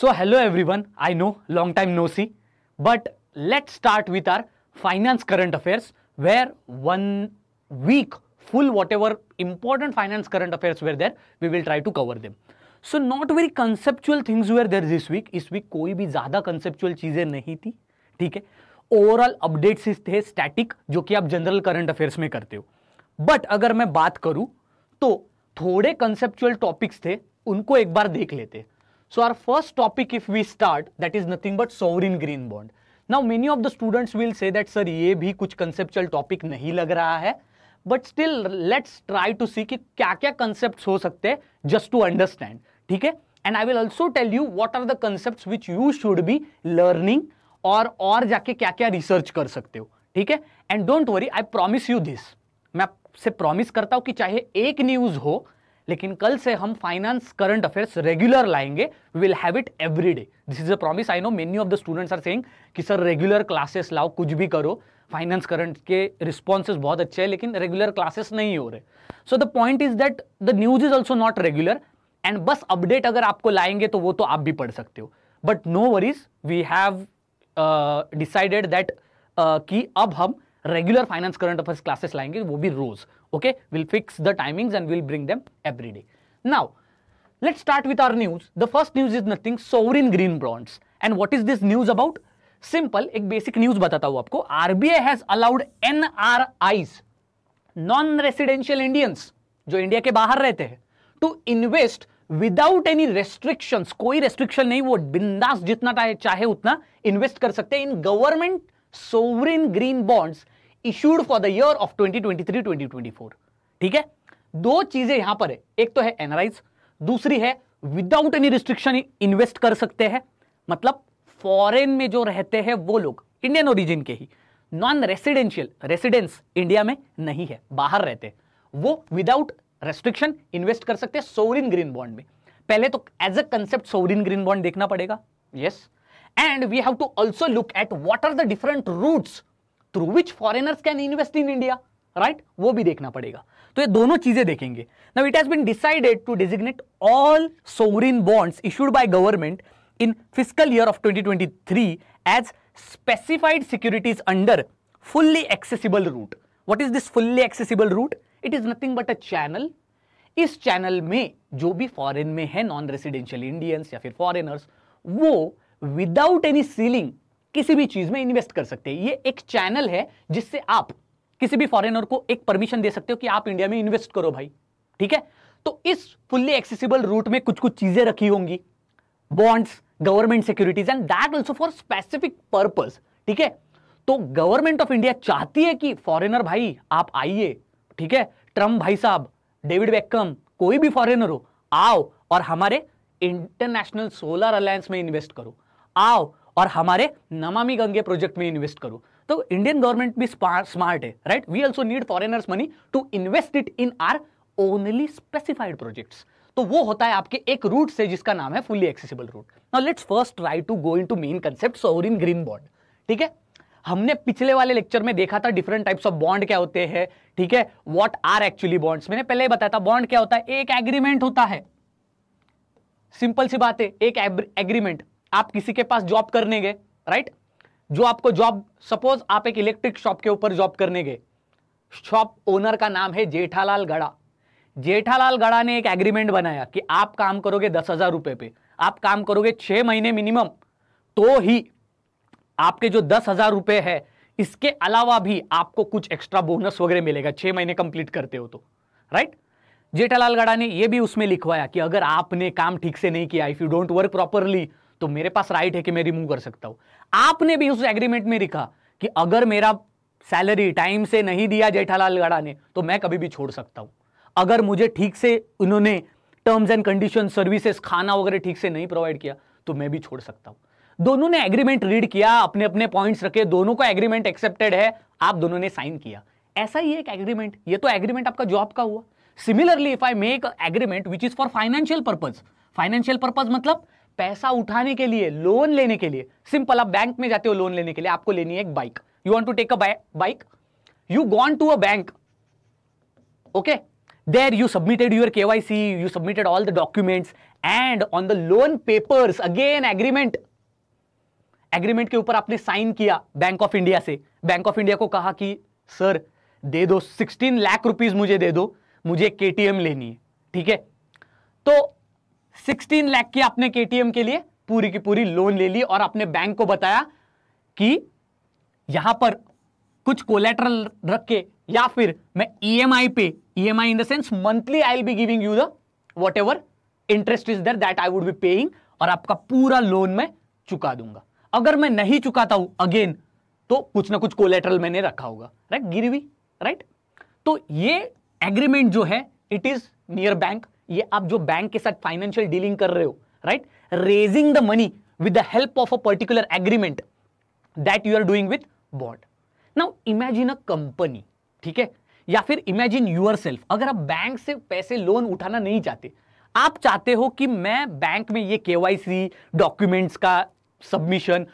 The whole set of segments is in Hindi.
So hello one I know long time no see but let start with our finance current affairs where one week full whatever important finance current affairs where there we will try to cover them so not very conceptual things where there this week इस वीक कोई भी ज्यादा कंसेप्चुअल चीजें नहीं थी ठीक है ओवरऑल अपडेट्स इस थे स्टैटिक जो कि आप जनरल करंट अफेयर्स में करते हो बट अगर मैं बात करूँ तो थोड़े कंसेप्चुअल टॉपिक्स थे उनको एक बार देख लेते हैं So our first topic if we start that is nothing but sovereign green bond. Now many of the students will say that sir ये भी कुछ conceptual topic नहीं लग रहा है but still let's try to see कि क्या क्या concepts हो सकते हैं just to understand ठीक है and I will also tell you what are the concepts which you should be learning or or जाके क्या क्या research कर सकते हो ठीक है and don't worry I promise you this मैं आपसे promise करता हूँ कि चाहे एक news हो लेकिन कल से हम फाइनेंस करंट अफेयर्स रेगुलर लाएंगे we will have it every day this is a promise I know many of the students are saying कि सर रेगुलर क्लासेस लाओ कुछ भी करो फाइनेंस करंट के रिस्पॉन्सेज बहुत अच्छे हैं लेकिन रेगुलर क्लासेस नहीं हो रहे so the point is that the news is also not regular and बस अपडेट अगर आपको लाएंगे तो वो तो आप भी पढ़ सकते हो but no worries we have decided that कि अब हम regular finance current affairs classes लाएंगे वो भी रोज okay will fix the timings and will bring them every day now let's start with our news the first news is nothing sovereign green bonds and what is this news about simple एक बेसिक न्यूज बताता हूं आपको RBI has allowed N R Is non residential Indians जो इंडिया के बाहर रहते हैं to invest without any restriction कोई रेस्ट्रिक्शन नहीं वो बिंदास जितना चाहे उतना इन्वेस्ट कर सकते हैं in government sovereign green bonds issued for the year of 2023 2024 ठीक है दो चीजें यहां पर है एक तो है एनराइज दूसरी है विदाउट एनी रिस्ट्रिक्शन इन्वेस्ट कर सकते हैं मतलब फॉरेन में जो रहते हैं वो लोग इंडियन ओरिजिन के ही नॉन रेसिडेंशियल रेसिडेंस इंडिया में नहीं है बाहर रहते हैं वो विदाउट रेस्ट्रिक्शन इन्वेस्ट कर सकते हैं सोवरिन ग्रीन बॉन्ड में पहले तो as a concept sovereign green bond देखना पड़ेगा yes and we have to also look at what are the different routes through which foreigners can invest in India right वो भी देखना पड़ेगा तो ये दोनों चीजें देखेंगे now it has been decided to designate all sovereign bonds issued by government in fiscal year of 2023 as specified securities under fully accessible route what is this fully accessible route it is nothing but a channel इस चैनल में जो भी फॉरेन में है नॉन रेसिडेंशियल इंडियंस या फिर फॉरेनर्स वो विदाउट एनी सीलिंग किसी भी चीज में इन्वेस्ट कर सकते हैं ये एक चैनल है जिससे आप किसी भी फॉरेनर को एक परमिशन दे सकते हो कि आप इंडिया में इन्वेस्ट करो भाई ठीक है तो इस फुल्ली एक्सेसिबल रूट में कुछ कुछ चीजें रखी होंगी bonds government securities and that also for specific purpose ठीक है तो गवर्नमेंट ऑफ इंडिया चाहती है कि फॉरेनर भाई आप आइए ठीक है ट्रम्प भाई साहब डेविड बेकम कोई भी फॉरेनर हो आओ और हमारे इंटरनेशनल सोलर अलायंस में इन्वेस्ट करो आओ और हमारे नमामि गंगे प्रोजेक्ट में इन्वेस्ट करो तो इंडियन गवर्नमेंट भी स्मार्ट है right we also need foreigners money to invest it in our only specified projects तो वो होता है आपके एक रूट से जिसका नाम है fully accessible route now let's first try to go in to main concept sovereign green bond ठीक है हमने पिछले वाले लेक्चर में देखा था डिफरेंट टाइप्स ऑफ बॉन्ड क्या होते हैं ठीक है व्हाट आर एक्चुअली बॉन्ड्स मैंने पहले ही बताया था बॉन्ड क्या होता है एक एग्रीमेंट होता है सिंपल सी बात है एक एग्रीमेंट आप किसी के पास जॉब करने गए राइट जो आपको जॉब सपोज आप एक इलेक्ट्रिक शॉप के ऊपर जॉब करने गए शॉप ओनर का नाम है जेठालाल गड़ा जेठालाल गड़ा ने एक एग्रीमेंट बनाया कि आप काम करोगे दस हजार रुपये पे आप काम करोगे छह महीने मिनिमम तो ही आपके जो दस हजार रुपये है इसके अलावा भी आपको कुछ एक्स्ट्रा बोनस वगैरह मिलेगा छह महीने कंप्लीट करते हो तो राइट जेठालाल गड़ा ने यह भी उसमें लिखवाया कि अगर आपने काम ठीक से नहीं किया if you don't work properly तो मेरे पास राइट है कि मैं रिमूव कर सकता हूं आपने भी उस एग्रीमेंट में लिखा कि अगर मेरा सैलरी टाइम से नहीं दिया जेठालाल गाड़ा ने तो मैं कभी भी छोड़ सकता हूं अगर मुझे ठीक से उन्होंने टर्म्स एंड कंडीशन सर्विसेज खाना वगैरह ठीक से नहीं प्रोवाइड किया तो मैं भी छोड़ सकता हूं दोनों ने एग्रीमेंट रीड किया अपने अपने पॉइंट्स रखे दोनों का एग्रीमेंट एक्सेप्टेड है आप दोनों ने साइन किया ऐसा ही एक एग्रीमेंट ये तो एग्रीमेंट आपका जॉब का हुआ similarly if I make agreement which is for financial purpose financial purpose मतलब पैसा उठाने के लिए लोन लेने के लिए सिंपल आप बैंक में जाते हो लोन लेने के लिए आपको लेनी है एक bike you want to take a bike you gone to a bank okay there you submitted your K Y C you submitted all the documents and on the loan again again agreement agreement के ऊपर आपने साइन किया बैंक ऑफ इंडिया से बैंक ऑफ इंडिया को कहा कि सर दे दो सिक्सटीन लाख रुपीज मुझे दे दो मुझे केटीएम लेनी है ठीक है तो सिक्सटीन लैख की आपने केटीएम के लिए पूरी की पूरी लोन ले ली और अपने बैंक को बताया कि यहां पर कुछ कोलेट्रल रख के या फिर मैं EMI e pay EMI in the sense monthly I be giving you the whatever interest is there that I would be paying और आपका पूरा लोन मैं चुका दूंगा अगर मैं नहीं चुकाता हूं अगेन तो कुछ ना कुछ कोलेट्रल मैंने रखा होगा राइट गिरवी राइट तो ये एग्रीमेंट जो है इट इज नियर बैंक ये आप जो बैंक के साथ फाइनेंशियल डीलिंग कर रहे हो right raising the money with the help of a particular agreement that you are doing with bond now imagine a company ठीक है या फिर इमेजिन यूर सेल्फ अगर आप बैंक से पैसे लोन उठाना नहीं चाहते आप चाहते हो कि मैं बैंक में ये केवाईसी डॉक्यूमेंट्स का सबमिशन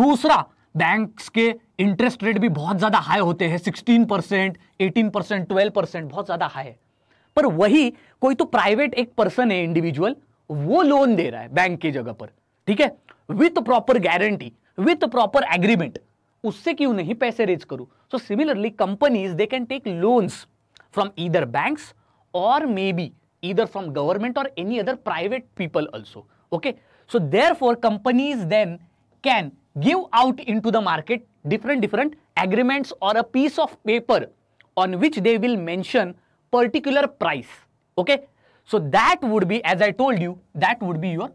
दूसरा बैंक के इंटरेस्ट रेट भी बहुत ज़्यादा हाई होते हैं 16 percent eighteen percent twelve percent बहुत ज़्यादा हाई है पर वही कोई तो प्राइवेट एक पर्सन है इंडिविजुअल वो लोन दे रहा है बैंक की जगह पर ठीक है with proper guarantee with proper agreement उससे क्यों नहीं पैसे रेज करूं so similarly companies they can take loans from either bank or may maybe either from government or any other private people also okay so okay for companies then can give out in to the market different different agreements or a piece of paper on which they will mention particular price. Okay. So that would be, as I told you, that would be your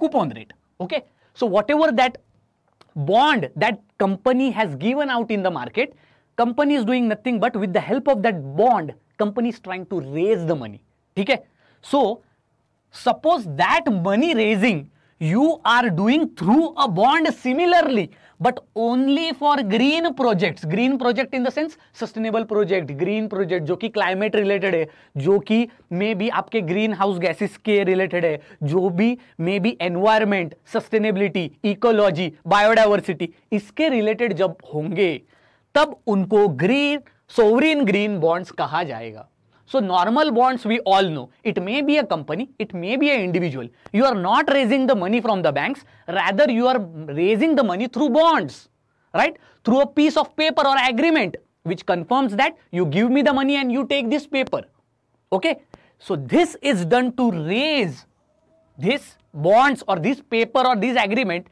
coupon rate. Okay. So whatever that bond that company has given out in the market, company is doing nothing but with the help of that bond, company is trying to raise the money. Okay. So suppose that money raising you are doing through a bond similarly but only for green project green project in the sense sustainable project green project जो कि क्लाइमेट रिलेटेड है जो कि मे बी आपके ग्रीन हाउस गैसेस के रिलेटेड है जो भी maybe environment sustainability ecology biodiversity इसके रिलेटेड जब होंगे तब उनको ग्रीन सोवरीन ग्रीन बॉन्ड्स कहा जाएगा So normal bonds we all know. It may be a company, it may be an individual. You are not raising the money from the banks, rather you are raising the money through bonds, right? Through a piece of paper or agreement which confirms that you give me the money and you take this paper, okay? So this is done to raise this bonds or this paper or this agreement.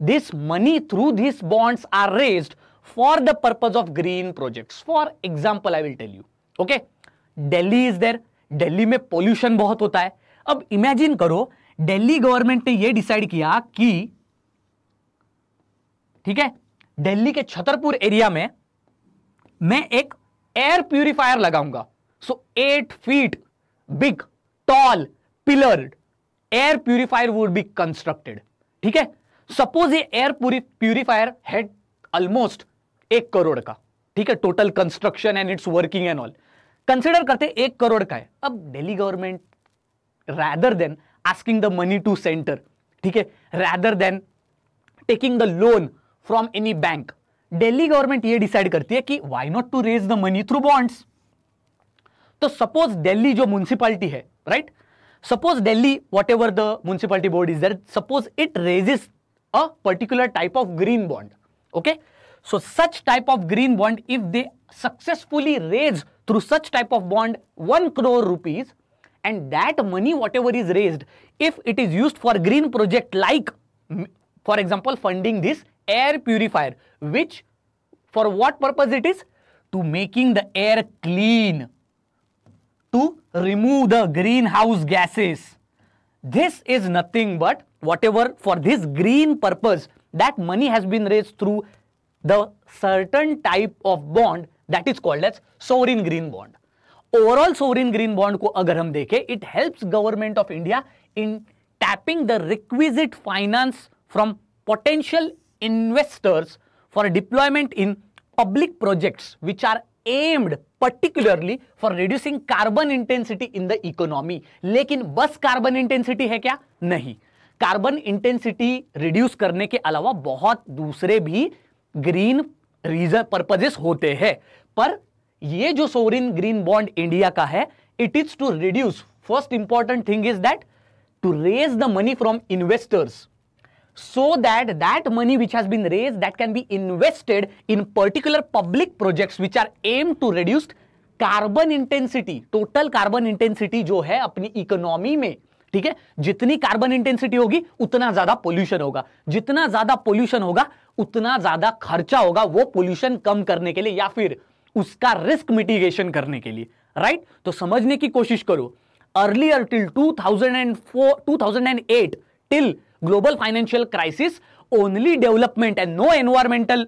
This money through these bonds are raised for the purpose of green projects. For example, I will tell you, okay? Delhi is there Delhi में पोल्यूशन बहुत होता है अब इमेजिन करो दिल्ली गवर्नमेंट ने यह डिसाइड किया कि ठीक है दिल्ली के छतरपुर एरिया में मैं एक एयर प्यूरिफायर लगाऊंगा so eight feet big tall pillar air purifier would be constructed ठीक है सपोज ये एयर प्यूरिफायर है ऑलमोस्ट एक करोड़ का ठीक है total construction and it's working and all consider करते एक करोड़ का है अब Delhi government rather than asking the money to centre ठीक है rather than taking the loan from any bank Delhi government ये डिसाइड करती है कि why not to raise the money through bonds तो सपोज दिल्ली जो म्यूनसिपालिटी है right suppose Delhi whatever the municipality board is there suppose it raises a particular type of green bond okay so such type of green bond if they successfully raise through such type of bond 1 crore rupees and that money whatever is raised if it is used for green project like for example funding this air purifier which for what purpose it is to making the air clean to remove the greenhouse gases this is nothing but whatever for this green purpose that money has been raised through the certain type of bond that is called as sovereign green bond overall sovereign green bond को अगर हम देखें it helps government of India in tapping the requisite finance from potential investors for deployment in public projects which are aimed particularly for reducing carbon intensity in the economy लेकिन बस कार्बन इंटेंसिटी है क्या नहीं कार्बन इंटेंसिटी रिड्यूस करने के अलावा बहुत दूसरे भी ग्रीन रीजन पर्पजेस होते हैं पर ये जो सोवरिन ग्रीन बॉन्ड इंडिया का है it is to reduce first important thing is that to raise the money from investors so that that money which has been raise that can be invested in particular public projects which are aim to reduce carbon intensity total carbon intensity जो है अपनी इकोनॉमी में ठीक है जितनी कार्बन इंटेंसिटी होगी उतना ज्यादा पोल्यूशन होगा जितना ज्यादा पोल्यूशन होगा उतना ज्यादा खर्चा होगा वो पोल्यूशन कम करने के लिए या फिर उसका रिस्क मिटिगेशन करने के लिए राइट तो समझने की कोशिश करो earlier till two two thousand thousand and four and eight till global financial crisis only development and no environmental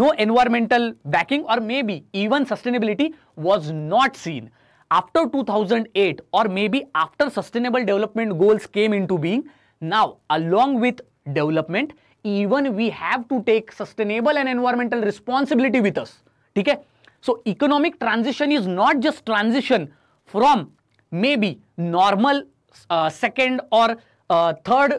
no environmental backing or may be even sustainability was not seen after two thousand eight or may maybe after sustainable development goals came in to being now along with development even we have to take sustainable and environmental responsibility with us ठीक है so economic transition is not just transition from maybe normal second or third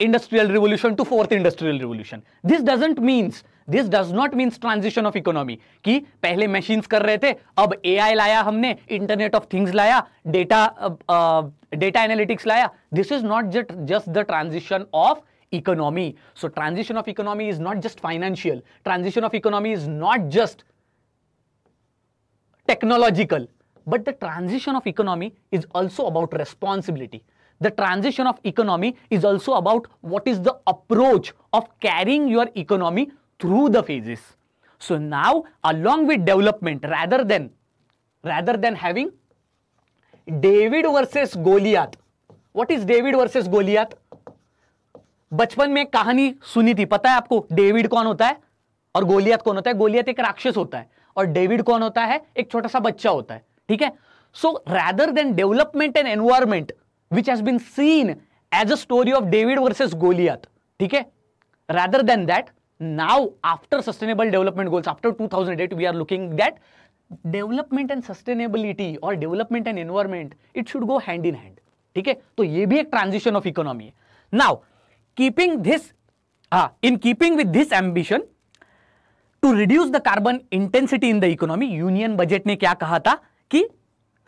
industrial revolution to fourth industrial revolution this doesn't means this does not means transition of economy कि पहले मशीन्स कर रहे थे अब ए आई लाया हमने इंटरनेट ऑफ थिंग्स लाया डेटा डेटा एनालिटिक्स लाया this is not just just the transition of economy so transition of economy is not just financial transition of economy is not just technological but the transition of economy is also about responsibility the transition of economy is also about what is the approach of carrying your economy through the phases so now along with development rather than rather than having david versus goliath what is david versus goliath बचपन में कहानी सुनी थी पता है आपको डेविड कौन होता है और गोलियत कौन होता है गोलियत एक राक्षस होता है और डेविड कौन होता है एक छोटा सा बच्चा होता है ठीक है so rather than development and environment which has been seen as a story of David versus Goliath ठीक है rather than that now after sustainable development goals after two thousand eight we are looking that development and sustainability or development and environment it should go hand in hand ठीक है तो ये भी एक ट्रांजिशन ऑफ इकोनॉमी है now keeping this in keeping with this ambition to reduce the carbon intensity in the economy union budget ने क्या कहा था कि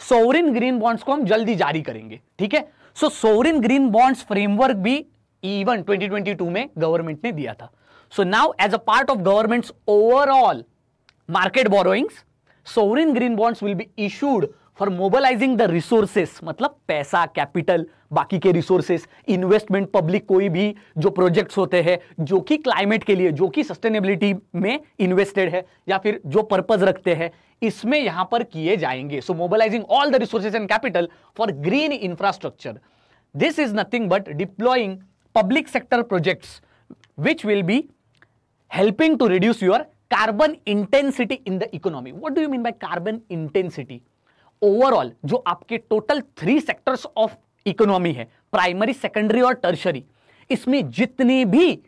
सोवरिन ग्रीन बॉन्ड्स को हम जल्दी जारी करेंगे ठीक है so sovereign green bonds framework भी इवन e 2022 में गवर्नमेंट ने दिया था so now as a part of government overall market borrowings sovereign green bonds will be issued for mobilising the resources मतलब पैसा कैपिटल बाकी के रिसोर्सेस इन्वेस्टमेंट पब्लिक कोई भी जो प्रोजेक्ट्स होते हैं जो कि क्लाइमेट के लिए जो कि सस्टेनेबिलिटी में इन्वेस्टेड है या फिर जो पर्पज रखते हैं इसमें यहां पर किए जाएंगे so mobilising all the resources and capital for green infrastructure this is nothing but deploying public sector projects which will be helping to reduce your carbon intensity in the economy what do you mean by carbon intensity overall जो आपके total three sectors of economy है प्राइमरी सेकेंडरी और टर्शरी इसमें जितनी भी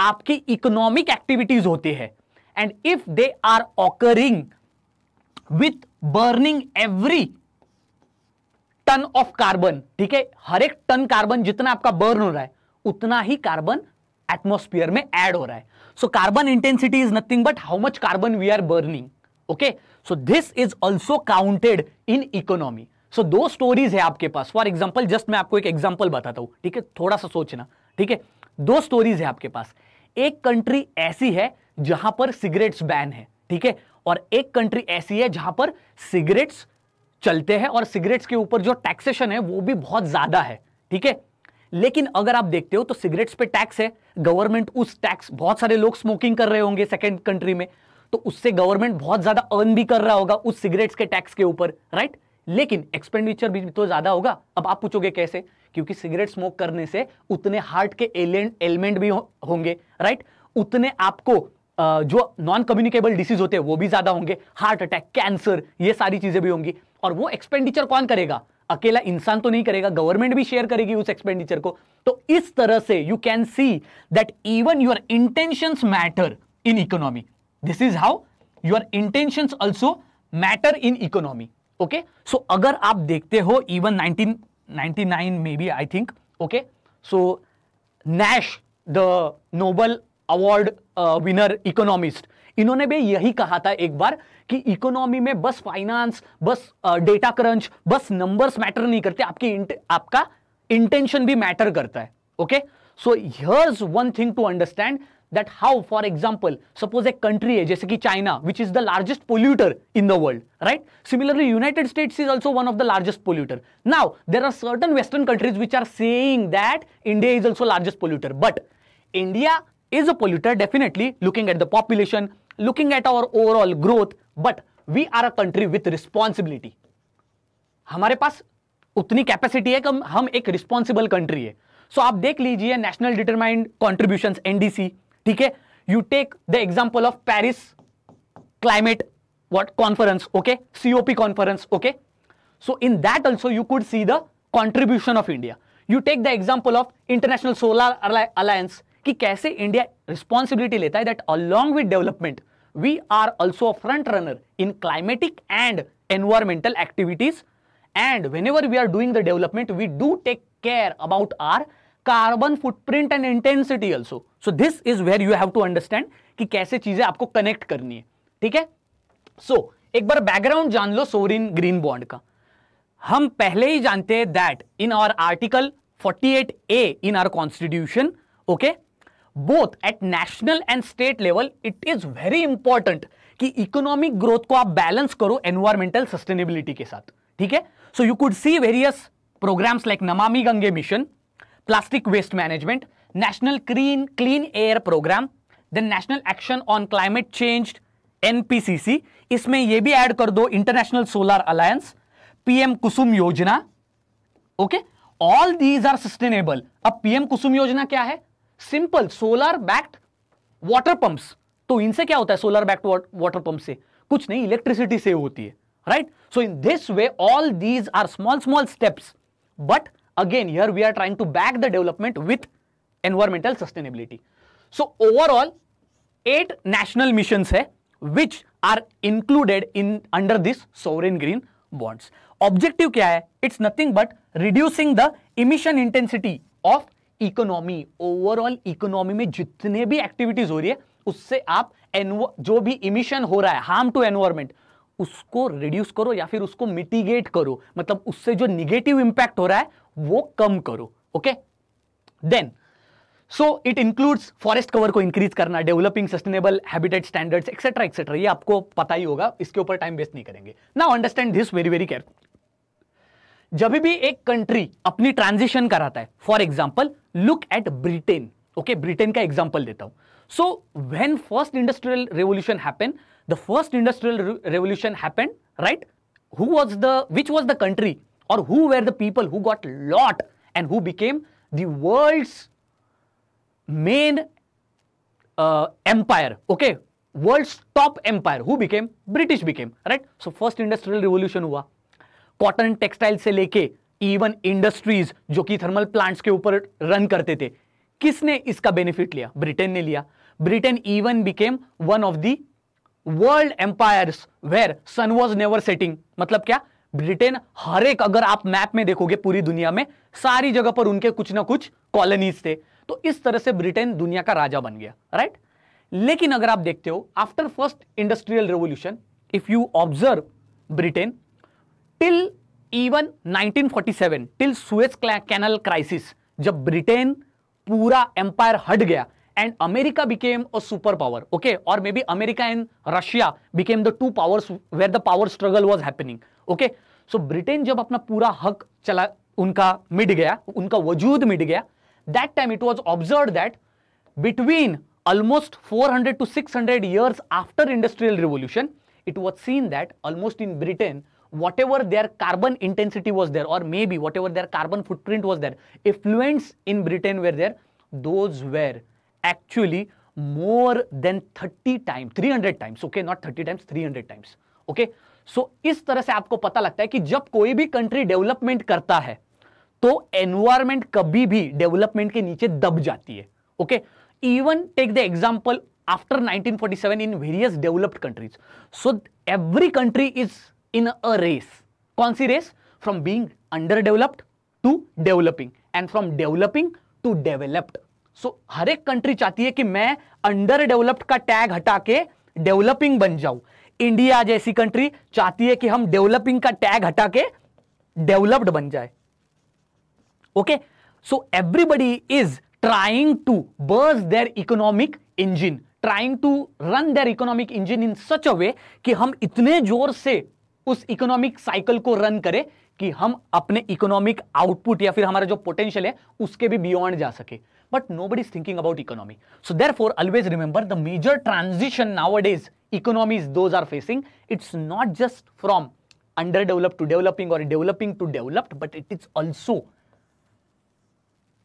आपकी इकोनॉमिक एक्टिविटीज होती है and if they are occurring with burning every ton of carbon ठीक है हर एक टन कार्बन जितना आपका बर्न हो रहा है उतना ही कार्बन एटमोस्फियर में एड हो रहा है so carbon intensity is nothing but how much carbon we are burning okay so this is also counted in economy so दो स्टोरीज है आपके पास फॉर एग्जाम्पल जस्ट मैं आपको एक एग्जाम्पल बताता हूं ठीक है थोड़ा सा सोचना ठीक है दो स्टोरीज है आपके पास एक कंट्री ऐसी है जहां पर सिगरेट्स बैन है ठीक है और एक कंट्री ऐसी है जहां पर सिगरेट्स चलते हैं और सिगरेट्स के ऊपर जो टैक्सेशन है वो भी बहुत ज्यादा है ठीक है लेकिन अगर आप देखते हो तो सिगरेट्स पे टैक्स है गवर्नमेंट उस टैक्स बहुत सारे लोग स्मोकिंग कर रहे होंगे सेकेंड कंट्री में तो उससे गवर्नमेंट बहुत ज्यादा अर्न भी कर रहा होगा उस सिगरेट्स के टैक्स के ऊपर राइट लेकिन एक्सपेंडिचर भी तो ज्यादा होगा अब आप पूछोगे कैसे क्योंकि सिगरेट स्मोक करने से उतने हार्ट के एलिमेंट भी होंगे राइट उतने आपको जो नॉन कम्युनिकेबल डिसीज होते हैं वो भी ज्यादा होंगे हार्ट अटैक कैंसर ये सारी चीजें भी होंगी और वो एक्सपेंडिचर कौन करेगा अकेला इंसान तो नहीं करेगा गवर्नमेंट भी शेयर करेगी उस एक्सपेंडिचर को तो इस तरह से you can see that even your intention matter in economy this is how your intention also matter in economy okay okay? So so, अगर आप देखते हो इवन 1999 में भी I think okay so Nash the Nobel award winner economist इन्होंने भी यही कहा था एक बार कि इकोनॉमी में बस फाइनेंस बस डेटा uh, क्रंच बस नंबर्स मैटर नहीं करते आपकी इंट, आपका इंटेंशन भी मैटर करता है okay so here's one thing to understand that how for example suppose a country है जैसे कि China which is the largest polluter in the world right similarly United States is also one of the largest polluter now there are certain western countries which are saying that India is also largest polluter but India is a polluter definitely looking at the population looking at our overall growth but we are a country with responsibility हमारे पास उतनी कैपेसिटी है कि हम एक रिस्पॉन्सिबल कंट्री है सो so, आप देख लीजिए नेशनल डिटरमाइंड कॉन्ट्रीब्यूशन एनडीसी ठीक है you take the example of Paris climate what conference okay cop conference okay so in that also you could see the contribution of india you take the example of international solar alliance कि कैसे इंडिया रिस्पॉन्सिबिलिटी लेता है that along with development we are also front runner in climatic and environmental activities and whenever we are doing the development we do take care about our carbon footprint and intensity also so this is where you have to understand कि कैसे चीजें आपको कनेक्ट करनी है ठीक है सो so, एक बार बैकग्राउंड जान लो सोरिन ग्रीन बॉन्ड का हम पहले ही जानते हैं that in our article 48 A in our constitution okay both at national and state level it is very important कि इकोनॉमिक ग्रोथ को आप बैलेंस करो एनवायरमेंटल सस्टेनेबिलिटी के साथ ठीक है so you could see various programmes like Namami Gange mission plastic waste management national clean clean air programme then national action on climate change NPCC इसमें यह भी ऐड कर दो international solar alliance PM Kusum Yojana okay all these are sustainable अब पीएम कुसुम योजना क्या है simple solar backed water pumps तो इनसे क्या होता है सोलर बैक्ड वाटर पंप से कुछ नहीं इलेक्ट्रिसिटी सेव होती है right so in this way all these are small small steps but again here we are trying to back the development with environmental sustainability so overall eight national missions hai which are included in under this sovereign green bonds objective kya hai it's nothing but reducing the emission intensity of economy overall economy में जितने भी एक्टिविटीज हो रही है उससे आप जो भी इमिशन हो रहा है हार्म टू एनवायरमेंट उसको रिड्यूस करो या फिर उसको मिटिगेट करो मतलब उससे जो निगेटिव इंपैक्ट हो रहा है वो कम करो okay then so it includes forest cover को इंक्रीज करना developing sustainable habitat standards etcetera etcetera ये आपको पता ही होगा इसके ऊपर टाइम वेस्ट नहीं करेंगे now understand this very very careful जब भी एक कंट्री अपनी ट्रांजिशन कराता है for example look at Britain okay Britain का एग्जाम्पल देता हूं so when first industrial revolution happen the first industrial re revolution happened, right? Who was the, which was the country or who were the people who got lot and who became the world's main uh, empire, okay? World's top empire, who became? British became, right? So, first industrial revolution hua cotton textile se leke even industries jo ki thermal plants ke upar run karte the किसने इसका बेनिफिट लिया ब्रिटेन ने लिया Britain even became one of the world empire where sun was never setting मतलब क्या ब्रिटेन हर एक अगर आप मैप में देखोगे पूरी दुनिया में सारी जगह पर उनके कुछ ना कुछ कॉलोनीज थे तो इस तरह से ब्रिटेन दुनिया का राजा बन गया राइट लेकिन अगर आप देखते हो after first industrial revolution if you observe Britain till even 1947 till Suez canal crisis जब ब्रिटेन पूरा एम्पायर हट गया and America became a super power okay और मे maybe America and Russia became the two power where the power struggle was happening okay so Britain जब अपना पूरा हक चला उनका मिट गया उनका वजूद मिट गया that time it was observe that between almost 400 to 600 years after industrial revolution it was seen that almost in Britain whatever their carbon intensity was there और मे maybe whatever their carbon footprint was there influence in Britain where there those actually more than 30 times 300 times okay not 30 times 300 times okay so इस तरह से आपको पता लगता है कि जब कोई भी कंट्री डेवलपमेंट करता है तो एनवायरमेंट कभी भी डेवलपमेंट के नीचे दब जाती है okay even take the example after 1947 in various developed countries so every country is in a race कौन सी race from being underdeveloped to developing and from developing to developed so हर एक कंट्री चाहती है कि मैं अंडर डेवलप्ड का टैग हटा के डेवलपिंग बन जाऊं इंडिया जैसी कंट्री चाहती है कि हम डेवलपिंग का टैग हटा के डेवलप्ड बन जाए okay so everybody is trying to burst their economic engine trying to run their economic engine in such a way कि हम इतने जोर से उस इकोनॉमिक साइकिल को रन करें कि हम अपने इकोनॉमिक आउटपुट या फिर हमारा जो पोटेंशियल है उसके भी बियॉन्ड जा सके but nobody is thinking about economy. So therefore, always remember the major transition nowadays economies those are facing, it's not just from underdeveloped to developing or developing to developed, but it is also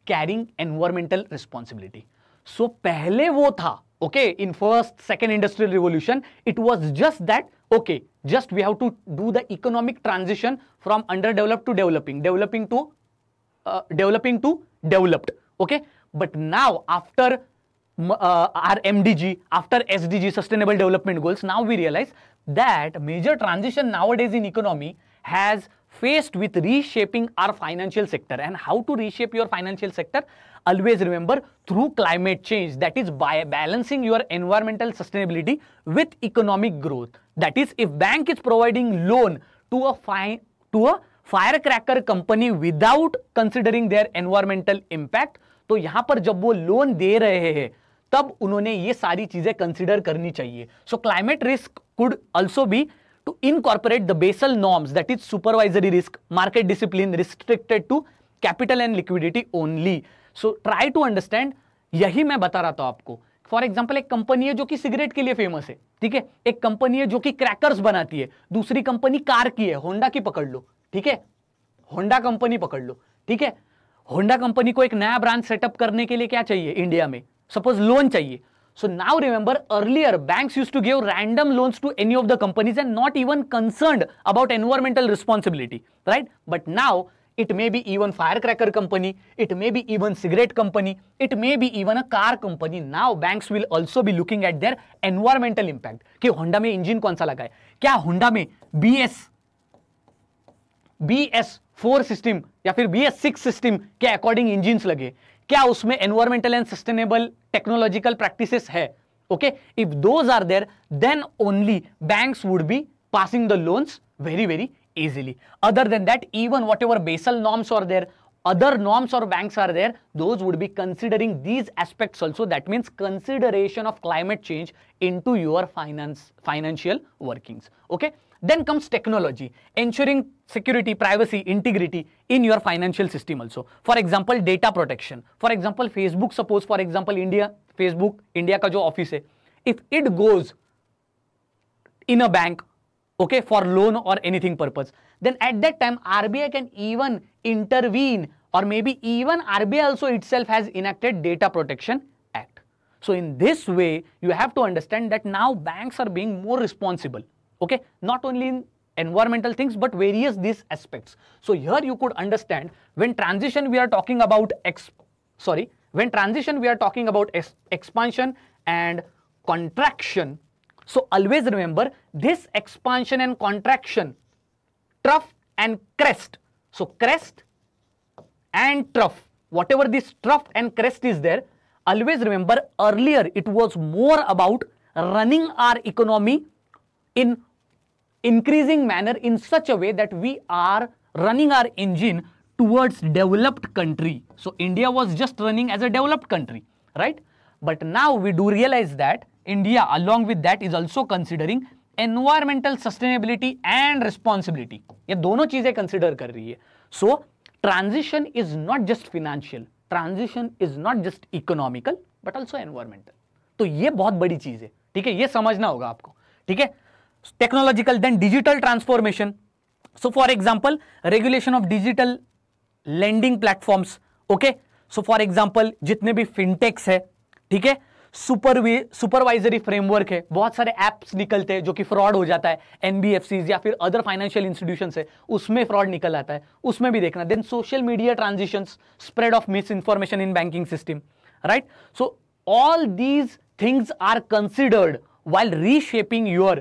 carrying environmental responsibility. So पहले वो था okay in first second industrial revolution it was just that okay just we have to do the economic transition from underdeveloped to developing developing to uh, developing to developed okay but now, after uh, our MDG, after SDG, Sustainable Development Goals, now we realize that major transition nowadays in economy has faced with reshaping our financial sector and how to reshape your financial sector always remember through climate change that is by balancing your environmental sustainability with economic growth that is if bank is providing loan to a fi- to a firecracker company without considering their environmental impact तो यहां पर जब वो लोन दे रहे हैं तब उन्होंने ये सारी चीजें कंसिडर करनी चाहिए so climate risk could also be to incorporate the Basel norms that is supervisory risk market discipline restricted to capital and liquidity only so try to understand यही मैं बता रहा था आपको फॉर एग्जाम्पल एक कंपनी है जो कि सिगरेट के लिए फेमस है ठीक है एक कंपनी है जो कि क्रैकर्स बनाती है दूसरी कंपनी कार की है होंडा की पकड़ लो ठीक है होंडा कंपनी पकड़ लो ठीक है होंडा कंपनी को एक नया ब्रांच सेटअप करने के लिए क्या चाहिए इंडिया में सपोज लोन चाहिए so now remember earlier bank used to give random loans to any of the companies and not even concern about environmental responsibility right but now it may B even fire cracker company it may B even cigarette company it may B even a car company now bank will also be looking at their environmental impact कि होंडा में इंजिन कौन सा लगा है क्या होंडा में B S B S four system या फिर बी एस सिक्स सिस्टम के अकॉर्डिंग इंजिन लगे क्या उसमें environmental and sustainable technological practice है okay if those are there then only bank would be passing the loans very very easily other than that even whatever Basel norms are there other norms और bank are there those would be considering these aspect also that means consideration of climate change in to your finance financial workings okay Then comes technology, ensuring security, privacy, integrity in your financial system also. For example, data protection. For example, Facebook, suppose for example, India, Facebook, India ka jo office hai, if it goes in a bank, okay, for loan or anything purpose, then at that time RBI can even intervene or maybe even RBI also itself has enacted data protection act. So in this way, you have to understand that now banks are being more responsible okay not only in environmental things but various these aspects so here you could understand when transition we are talking about ex sorry when transition we are talking about expansion and contraction so always remember this expansion and contraction trough and crest so crest and trough whatever this trough and crest is there always remember earlier it was more about running our economy in increasing manner in such a way that we are running our engine towards developed country so india was just running as a developed country right but now we do realize that india along with that is also considering environmental sustainability and responsibility ye dono cheeze consider kar rahi hai so transition is not just financial transition is not just economical but also environmental to ye bahut badi cheez hai theek hai ye samajhna hoga aapko theek hai technological then digital transformation so for example regulation of digital lending platforms okay so for example जितने भी fintechs है ठीक है सुपर सुपरवाइजरी फ्रेमवर्क है बहुत सारे ऐप्स निकलते हैं जो कि फ्रॉड हो जाता है एनबीएफसी या फिर अदर फाइनेंशियल इंस्टीट्यूशन है उसमें फ्रॉड निकल आता है उसमें भी देखना then social media transition spread of misinformation in banking system right so all these things are considered while reshaping your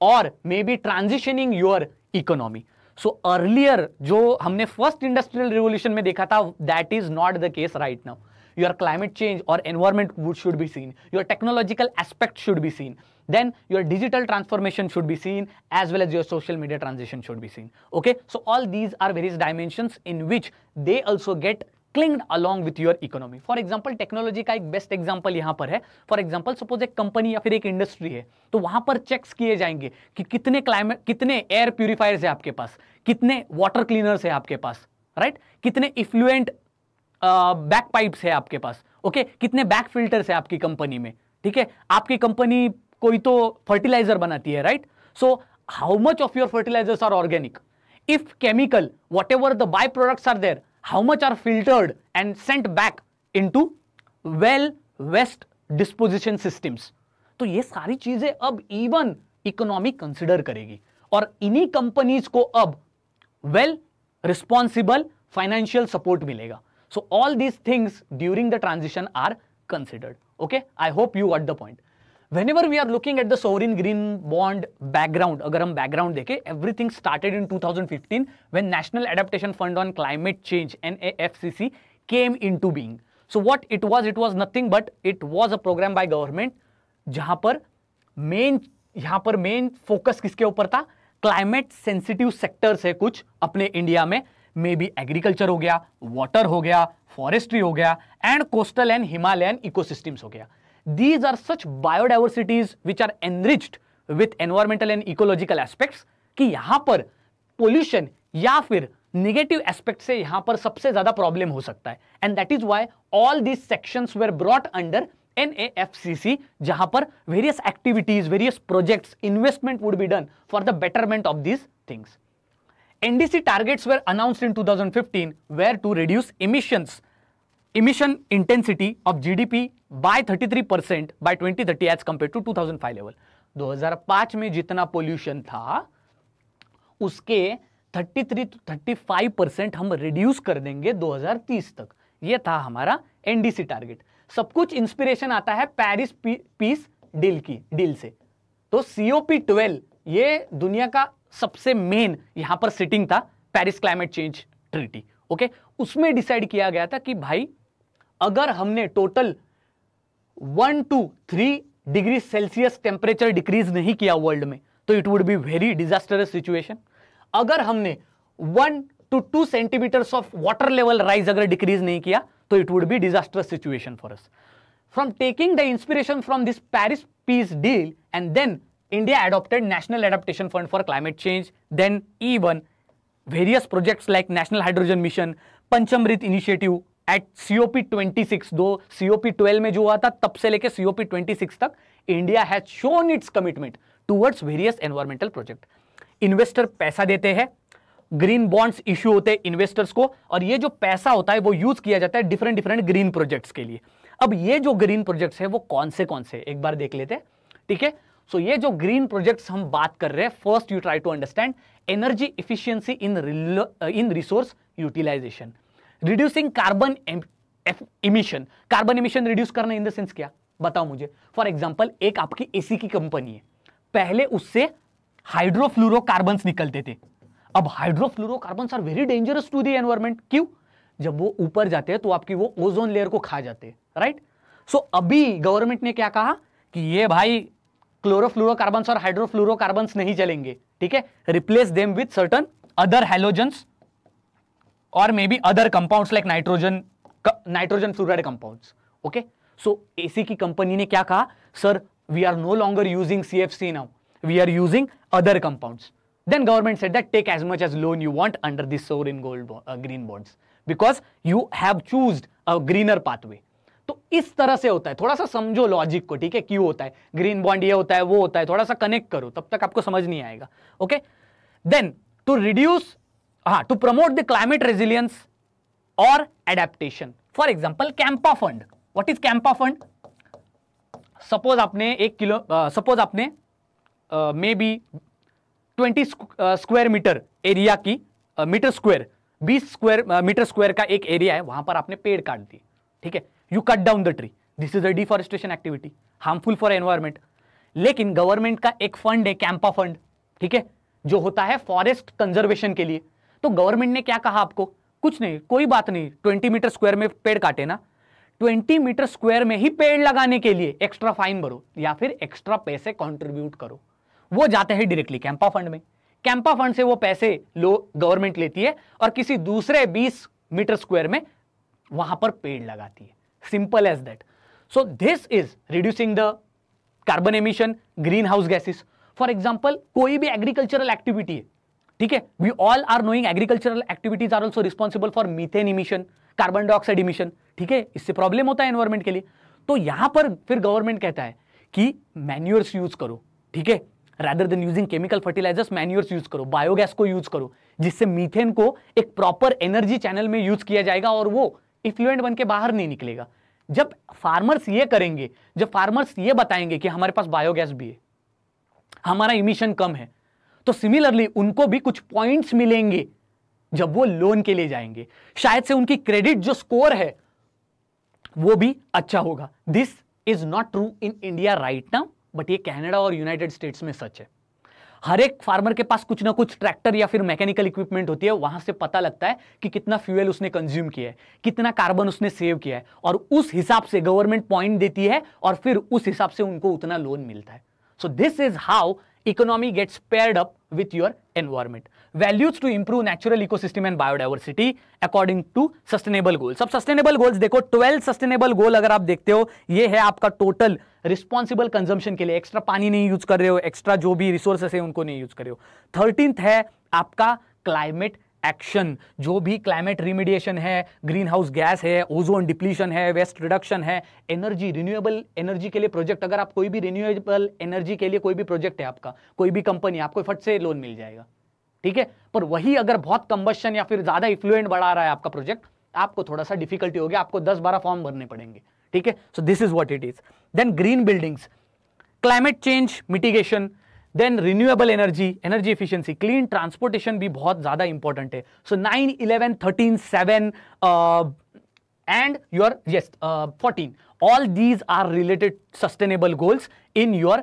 or maybe transitioning your economy. So earlier जो हमने first industrial revolution, में देखा that is not the case right now. your climate change or environment should be seen your technological aspect should be seen then your digital transformation should be seen as well as your social media transition should be seen okay so all these are various dimensions in which they also get cling along with your economy for example technology का एक बेस्ट एग्जाम्पल यहां पर है फॉर एग्जाम्पल सपोज एक कंपनी या फिर एक इंडस्ट्री है तो वहां पर चेक्स किए जाएंगे कि कितने क्लाइमेट कितने एयर प्यूरिफायर्स है आपके पास कितने वाटर क्लीनर्स है आपके पास राइट right? कितने इफ्लुएंट बैक पाइप्स है आपके पास ओके okay? कितने बैक फिल्टर्स है आपकी कंपनी में ठीक है आपकी कंपनी कोई तो फर्टिलाइजर बनाती है right so how much of your fertilisers are organic if chemical whatever the the products are there how much are filtered and sent back into well waste disposition systems तो ये सारी चीजें अब इवन इकोनॉमी कंसिडर करेगी और इन्हीं कंपनीज को अब वेल रिस्पॉन्सिबल फाइनेंशियल सपोर्ट मिलेगा so all these things during the transition are considered okay I hope you got the point whenever we are looking at the sovereign green bond background अगर हम बैकग्राउंड देखें everything started in 2015 when national adaptation fund on climate change N came in to being so what it was it was nothing but it was a programme by government जहां पर मेन यहां पर मेन फोकस किसके ऊपर था क्लाइमेट सेंसिटिव सेक्टर्स है कुछ अपने इंडिया में मे बी एग्रीकल्चर हो गया वॉटर हो गया फॉरेस्ट्री हो गया and coastal and Himalayan ecosystems हो गया these are such biodiversities which are enriched with environmental and ecological aspects कि यहां पर पोल्यूशन या फिर नेगेटिव एस्पेक्ट से यहां पर सबसे ज्यादा प्रॉब्लम हो सकता है and that is why all this sections were brought under N A F C C जहां पर various activities various projects investment would be done for the betterment of this things NDC targets were announce in two thousand fifteen were to reduce emission emission intensity of G D P by 33 percent by 2030 as compare to 2005 level 2005 में जितना पोल्यूशन था उसके 33 35 परसेंट हम रिड्यूस कर देंगे 2030 तक ये था हमारा एनडीसी टारगेट सब कुछ इंस्पिरेशन आता है पेरिस पीस डील की डील से तो सीओपी ट्वेल्व ये दुनिया का सबसे मेन यहां पर सिटिंग था Paris climate change treaty okay उसमें डिसाइड किया गया था कि भाई अगर हमने total one two three degree Celsius temperature decrease नहीं किया वर्ल्ड में तो it would be very disastrous situation अगर हमने one two two centimeters of water level rise अगर डिक्रीज नहीं किया तो it would be disastrous situation for us from taking the inspiration from this Paris peace deal and then India adopted national adaptation fund for climate change then ई various projects like national hydrogen mission Panchamrit initiative at COP twenty six दो सीओपी ट्वेल्व में जो हुआ था तब से लेकर सीओपी ट्वेंटी सिक्स तक India has shown its commitment towards various environmental project investor पैसा देते हैं ग्रीन बॉन्ड्स इश्यू होते हैं इन्वेस्टर्स को और ये जो पैसा होता है वो यूज किया जाता है डिफरेंट डिफरेंट ग्रीन प्रोजेक्ट्स के लिए अब ये जो ग्रीन प्रोजेक्ट्स है वो कौन से कौन से एक बार देख लेते हैं ठीक है सो ये जो ग्रीन प्रोजेक्ट्स हम बात कर रहे हैं first you try to understand energy efficiency in in resource utilization reducing carbon emission carbon emission reduce करना इन द सेंस क्या बताओ मुझे फॉर एग्जाम्पल एक आपकी एसी की कंपनी है पहले उससे हाइड्रोफ्लोरोकार्बन्स निकलते थे अब hydrofluorocarbons are very dangerous to the क्यों जब वो ऊपर जाते हैं तो आपकी वो ओजोन लेयर को खा जाते हैं राइट सो अभी गवर्नमेंट ने क्या कहा कि ये भाई क्लोरोफ्लोरोकार्बन्स और कार्बन नहीं चलेंगे ठीक है replace them with certain other halogens और मे be other compound like nitrogen nitrogen fluoride compound okay so AC की कंपनी ने क्या कहा sir we are no longer using C F C now we are using other compound then government set that take as much as loan you want under this sovereign gold green bonds because you have choose a greener pathway तो इस तरह से होता है थोड़ा सा समझो लॉजिक को ठीक है क्यों होता है ग्रीन बॉन्ड ये होता है वो होता है थोड़ा सा कनेक्ट करो तब तक आपको समझ नहीं आएगा ओके देन टू रिड्यूस हाँ to promote the climate resilience और adaptation for example CAMPA fund what is CAMPA fund suppose आपने एक किलो सपोज आपने may be twenty square meter area की मीटर स्क्वायर बीस स्क्वायर मीटर स्क्वायर का एक एरिया है वहां पर आपने पेड़ काट दिए ठीक है you cut down the tree this is a deforestation activity harmful for environment लेकिन गवर्नमेंट का एक फंड है कैंपा फंड ठीक है जो होता है फॉरेस्ट कंजर्वेशन के लिए तो गवर्नमेंट ने क्या कहा आपको कुछ नहीं कोई बात नहीं ट्वेंटी मीटर स्क्वायर में पेड़ काटे ना ट्वेंटी मीटर स्क्वायर में ही पेड़ लगाने के लिए एक्स्ट्रा फाइन भरो या फिर एक्स्ट्रा पैसे कॉन्ट्रीब्यूट करो वो जाते हैं डायरेक्टली कैंपा फंड में कैंपा फंड से वो पैसे लो गवर्नमेंट लेती है और किसी दूसरे 20 मीटर स्क्वायर में वहां पर पेड़ लगाती है simple as that so this is reducing the carbon emission greenhouse gases for example कोई भी एग्रीकल्चरल एक्टिविटी है ठीक है we all are knowing agricultural activities are also responsible for methane emission carbon dioxide emission ठीक है इससे प्रॉब्लम होता है एनवायरमेंट के लिए तो यहां पर फिर गवर्नमेंट कहता है कि मैन्यूअर्स यूज करो ठीक है rather than using chemical fertilizers manures use करो बायोगैस को यूज करो जिससे मीथेन को एक प्रॉपर एनर्जी चैनल में यूज किया जाएगा और वो इफ्लुएंट बन के बाहर नहीं निकलेगा जब फार्मर्स ये करेंगे जब फार्मर्स ये बताएंगे कि हमारे पास बायोगैस भी है हमारा इमिशन कम है तो सिमिलरली उनको भी कुछ पॉइंट्स मिलेंगे जब वो लोन के लिए जाएंगे शायद से उनकी क्रेडिट जो स्कोर है वो भी अच्छा होगा this is not true in India right now but ये कैनेडा और यूनाइटेड स्टेट्स में सच है हर एक फार्मर के पास कुछ ना कुछ ट्रैक्टर या फिर मैकेनिकल इक्विपमेंट होती है वहां से पता लगता है कि कितना फ्यूल उसने कंज्यूम किया है कितना कार्बन उसने सेव किया है और उस हिसाब से गवर्नमेंट पॉइंट देती है और फिर उस हिसाब से उनको उतना लोन मिलता है so this is how economy gets paired up with your environment. Values to improve natural ecosystem and biodiversity according to sustainable goals. sab sustainable goals dekho 12 sustainable goal agar aap dekhte ho ye hai aapka total responsible consumption ke liye extra pani nahi use kar rahe ho extra jo bhi resources hai unko nahi use kar rahe ho 13th hai aapka climate action जो भी क्लाइमेट रिमीडिएशन है ग्रीन हाउस गैस है ओजोन डिप्लीशन है वेस्ट रिडक्शन है एनर्जी रिन्यूएबल एनर्जी के लिए प्रोजेक्ट अगर आप कोई भी रिन्यूएबल एनर्जी के लिए कोई भी प्रोजेक्ट है आपका कोई भी कंपनी आपको फट से लोन मिल जाएगा ठीक है पर वही अगर बहुत कंबशन या फिर ज़्यादा इफ्लुएंट बढ़ा रहा है आपका प्रोजेक्ट आपको थोड़ा सा डिफिकल्टी होगी आपको दस बारह फॉर्म भरने पड़ेंगे ठीक है so this is what it is then green buildings climate change mitigation then renewable energy energy efficiency clean transportation भी बहुत ज़्यादा इंपॉर्टेंट है so nine eleven thirteen seven and your yes fourteen all these are related sustainable goals in your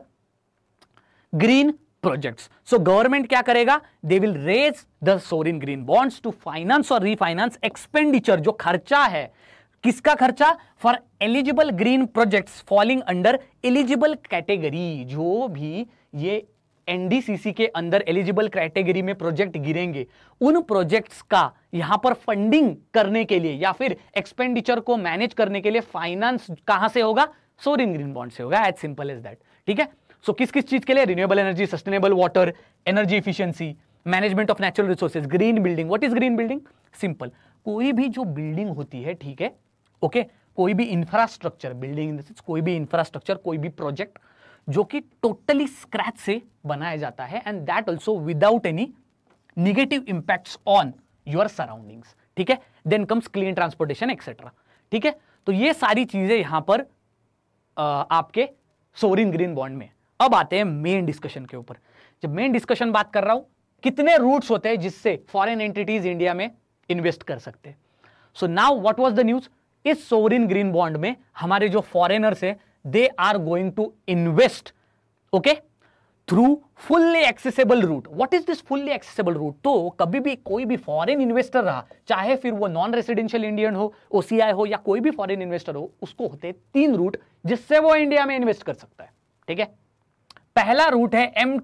green projects so government क्या करेगा they will raise the sovereign green bonds to finance और रीफाइनेंस एक्सपेंडिचर जो खर्चा है किसका खर्चा for eligible green projects falling under eligible category जो भी ये एनडीसीसी के अंदर एलिजिबल क्राइटेगरी में प्रोजेक्ट गिरेंगे उन प्रोजेक्ट्स का यहां पर फंडिंग करने के लिए या फिर एक्सपेंडिचर को मैनेज करने के लिए फाइनेंस कहां से होगा सोरिन ग्रीन बॉन्ड से होगा एज सिंपल एज दैट ठीक है सो so, किस किस चीज के लिए renewable energy sustainable water energy efficiency management of natural resources green building what is green building simple कोई भी जो बिल्डिंग होती है ठीक है ओके okay? कोई भी infrastructure building in the sense कोई भी इंफ्रास्ट्रक्चर कोई भी प्रोजेक्ट जो कि टोटली स्क्रैच से बनाया जाता है and that also without any negative impact on your surroundings ठीक है then comes clean transportation etcetera ठीक है तो ये सारी चीजें यहां पर आ, आपके सोरिन ग्रीन बॉन्ड में अब आते हैं मेन डिस्कशन के ऊपर जब मेन डिस्कशन बात कर रहा हूं कितने रूट्स होते हैं जिससे फॉरेन एंटिटीज इंडिया में इन्वेस्ट कर सकते हैं so now what was the news इस सोवरिन ग्रीन बॉन्ड में हमारे जो फॉरेनर्स हैं they are going to invest okay through fully accessible route what is this fully accessible route तो कभी भी कोई भी फॉरेन इन्वेस्टर रहा चाहे फिर वो नॉन रेसिडेंशियल इंडियन हो ओसीआई हो या कोई भी फॉरेन इन्वेस्टर हो उसको होते तीन रूट जिससे वो इंडिया में इन्वेस्ट कर सकता है ठीक है पहला रूट है एम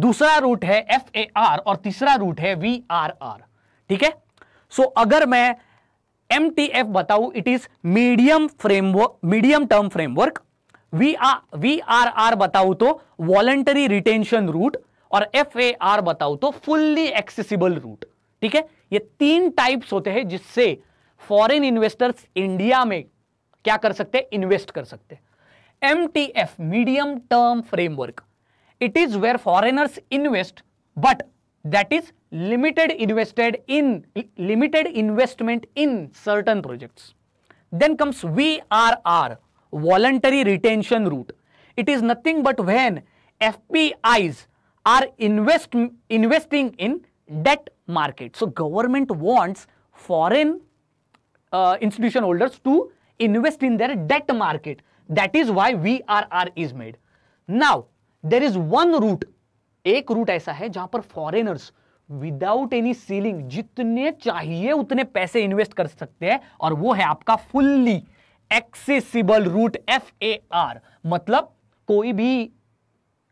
दूसरा रूट है एफ और तीसरा रूट है वी ठीक है सो अगर मैं एम टी एफ बताऊ it is medium framework medium term framework V R V R R बताऊ तो वॉलेंटरी रिटेंशन रूट और एफ ए आर बताऊ तो फुल्ली एक्सेसिबल रूट ठीक है ये तीन टाइप्स होते हैं जिससे फॉरेन इन्वेस्टर्स इंडिया में क्या कर सकते हैं इन्वेस्ट कर सकते M T F medium term framework it is where foreigners invest but that is limited invested in limited investment in certain projects then comes vrr voluntary retention route it is nothing but when fpis are invest investing in debt market so government wants foreign uh, institution holders to invest in their debt market that is why vrr is made now there is one route एक रूट ऐसा है जहां पर फॉरेनर्स विदाउट एनी सीलिंग जितने चाहिए उतने पैसे इन्वेस्ट कर सकते हैं और वो है आपका fully accessible route F A R मतलब कोई भी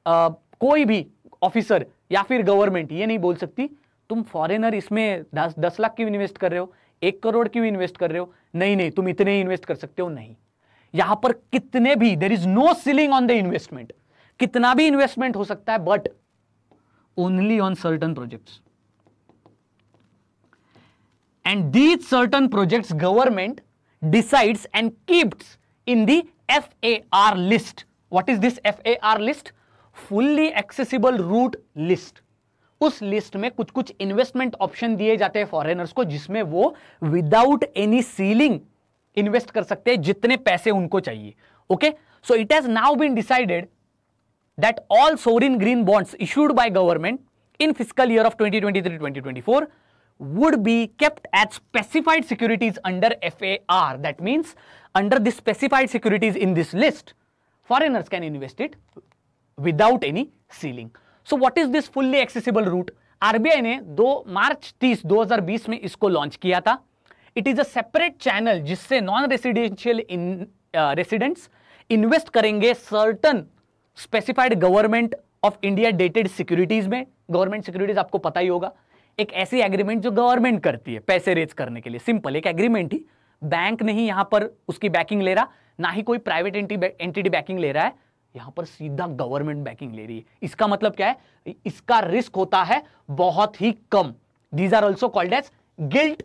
आ, कोई भी ऑफिसर या फिर गवर्नमेंट ये नहीं बोल सकती तुम फॉरेनर इसमें दस दस लाख क्यों इन्वेस्ट कर रहे हो एक करोड़ क्यों इन्वेस्ट कर रहे हो नहीं नहीं तुम इतने इन्वेस्ट कर सकते हो नहीं यहां पर कितने भी there is no ceiling on the investment कितना भी इन्वेस्टमेंट हो सकता है but only on certain projects. And these certain projects government decides and keeps in the FAR list. What is this FAR list? Fully accessible route list. उस लिस्ट में कुछ कुछ इन्वेस्टमेंट ऑप्शन दिए जाते हैं फॉरेनर्स को जिसमें वो विदाउट एनी सीलिंग इन्वेस्ट कर सकते हैं जितने पैसे उनको चाहिए okay so it has now been decided that all sovereign green bonds issued by government in fiscal year of 2023-2024 would be kept as specified securities under FAR. That means under the specified securities in this list, foreigners can invest it without any ceiling. So what is this fully accessible route? RBI ne do March 30 2020 में isko launch किया It is a separate channel separate channel जिससे non residential uh, residents invest karenge certain specified government of India dated securities में गवर्नमेंट सिक्योरिटीज आपको पता ही होगा एक ऐसी एग्रीमेंट जो गवर्नमेंट करती है पैसे रेज करने के लिए सिंपल एक एग्रीमेंट ही बैंक नहीं यहां पर उसकी बैकिंग ले रहा ना ही कोई प्राइवेट एंटिटी बैकिंग ले रहा है यहां पर सीधा गवर्नमेंट बैकिंग ले रही है इसका मतलब क्या है इसका रिस्क होता है बहुत ही कम these are also called as gilt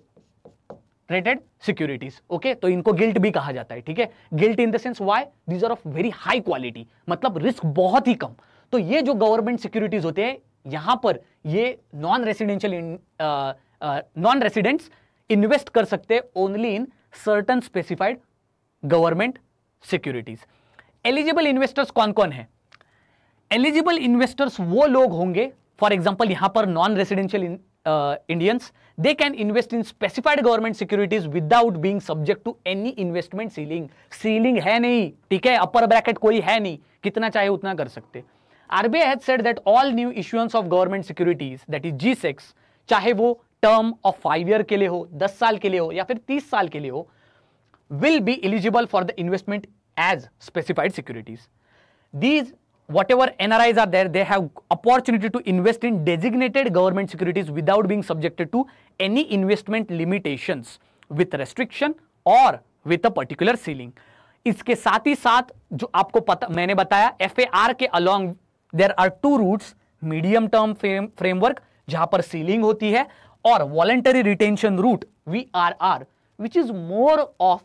rated securities okay तो इनको गिल्ट भी कहा जाता है ठीक है gilt in the sense why these are of very high quality मतलब रिस्क बहुत ही कम तो ये जो गवर्नमेंट सिक्योरिटीज होते हैं यहां पर ये non residential non residents invest कर सकते हैं only in certain specified government securities eligible investors कौन कौन है एलिजिबल इन्वेस्टर्स वो लोग होंगे फॉर एग्जाम्पल यहां पर non residential uh, Indians, they can invest in specified government securities without being subject to any investment ceiling ceiling है नहीं ठीक है अपर ब्रैकेट कोई है नहीं कितना चाहे उतना कर सकते RBI has said that all new issuance of government securities, that is g secs चाहे वो टर्म ऑफ फाइव year के लिए हो दस साल के लिए हो या फिर तीस साल के लिए हो will be eligible for the investment as specified securities these whatever NRIs are there, they have opportunity to invest in designated government securities without being subjected to any investment limitations with restriction or with a particular ceiling. इसके साथ ही साथ जो आपको पता मैंने बताया एफ के along there are two routes medium term framework जहां पर सीलिंग होती है और voluntary retention route V R R which is more of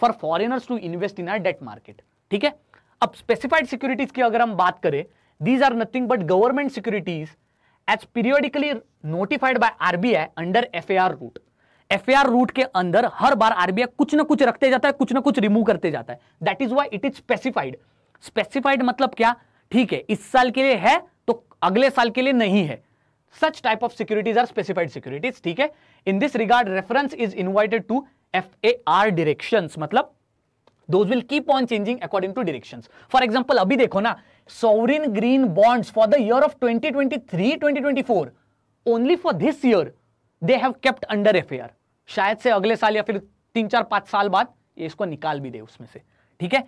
for foreigners to invest in our debt market ठीक है अब स्पेसिफाइड सिक्योरिटीज की अगर हम बात करें these are nothing but government securities as periodically notified by RBI under F route F route के अंदर हर बार आरबीआई कुछ ना कुछ रखते जाता है कुछ ना कुछ रिमूव करते जाता है that is why it is specified specified मतलब क्या ठीक है इस साल के लिए है तो अगले साल के लिए नहीं है such type of securities are specified securities ठीक है in this regard reference is invited to F A R direction मतलब those will keep on changing according to directions for example abhi dekho na sovereign green bonds for the year of 2023 2024 only for this year they have kept under fair shayad se agle saal ya fir 3 4 5 saal baad ye isko nikal bhi de usme se theek hai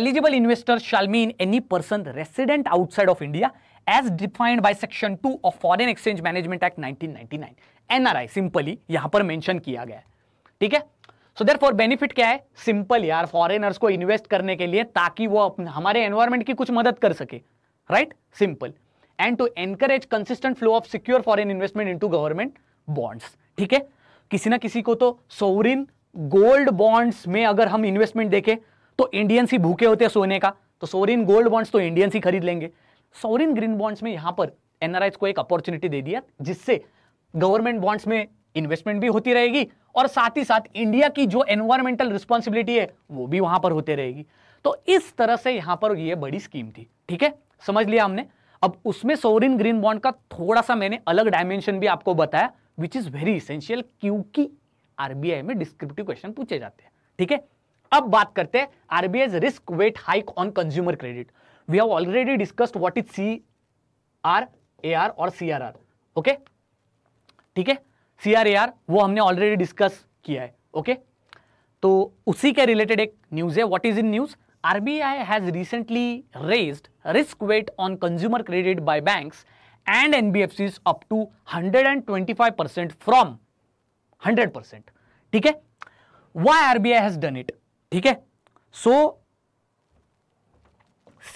eligible investor shall mean any person resident outside of India as defined by section 2 of foreign exchange management act 1999 NRI simply yahan par mention kiya gaya hai theek hai so therefore benefit क्या है सिंपल यार फॉरेनर्स को इन्वेस्ट करने के लिए ताकि वो हमारे एनवायरमेंट की कुछ मदद कर सके right simple and to encourage consistent flow of secure foreign investment into government bonds ठीक है किसी ना किसी को तो सोवरिन गोल्ड बॉन्ड्स में अगर हम इन्वेस्टमेंट देखें तो इंडियंस ही भूखे होते हैं सोने का तो सोरिन गोल्ड बॉन्ड्स तो इंडियंस ही खरीद लेंगे सोरिन ग्रीन बॉन्ड्स में यहां पर एनआरआई को एक अपॉर्चुनिटी दे दिया जिससे गवर्नमेंट बॉन्ड्स में इन्वेस्टमेंट भी होती रहेगी और साथ ही साथ इंडिया की जो एनवायरमेंटल रिस्पॉन्सिबिलिटी है वो भी वहां पर होती रहेगी तो इस तरह से यहां पर ये बड़ी स्कीम थी ठीक है समझ लिया हमने अब उसमें सोवरिन ग्रीन बॉन्ड का थोड़ा सा मैंने अलग डायमेंशन भी आपको बताया विच इज वेरी इसेंशियल क्योंकि आरबीआई में डिस्क्रिप्टिव क्वेश्चन पूछे जाते हैं ठीक है अब बात करते हैं RBI risk weight hike on consumer credit we have already discussed what is C R A R और सी आर आर ओके ठीक है आर वो हमने ऑलरेडी डिस्कस किया है ओके तो उसी के रिलेटेड एक न्यूज़ है what is in news RBI has recently raised risk weight on consumer credit by banks and NBFC up to 125 percent from 100 percent ठीक है why RBI has done it ठीक है सो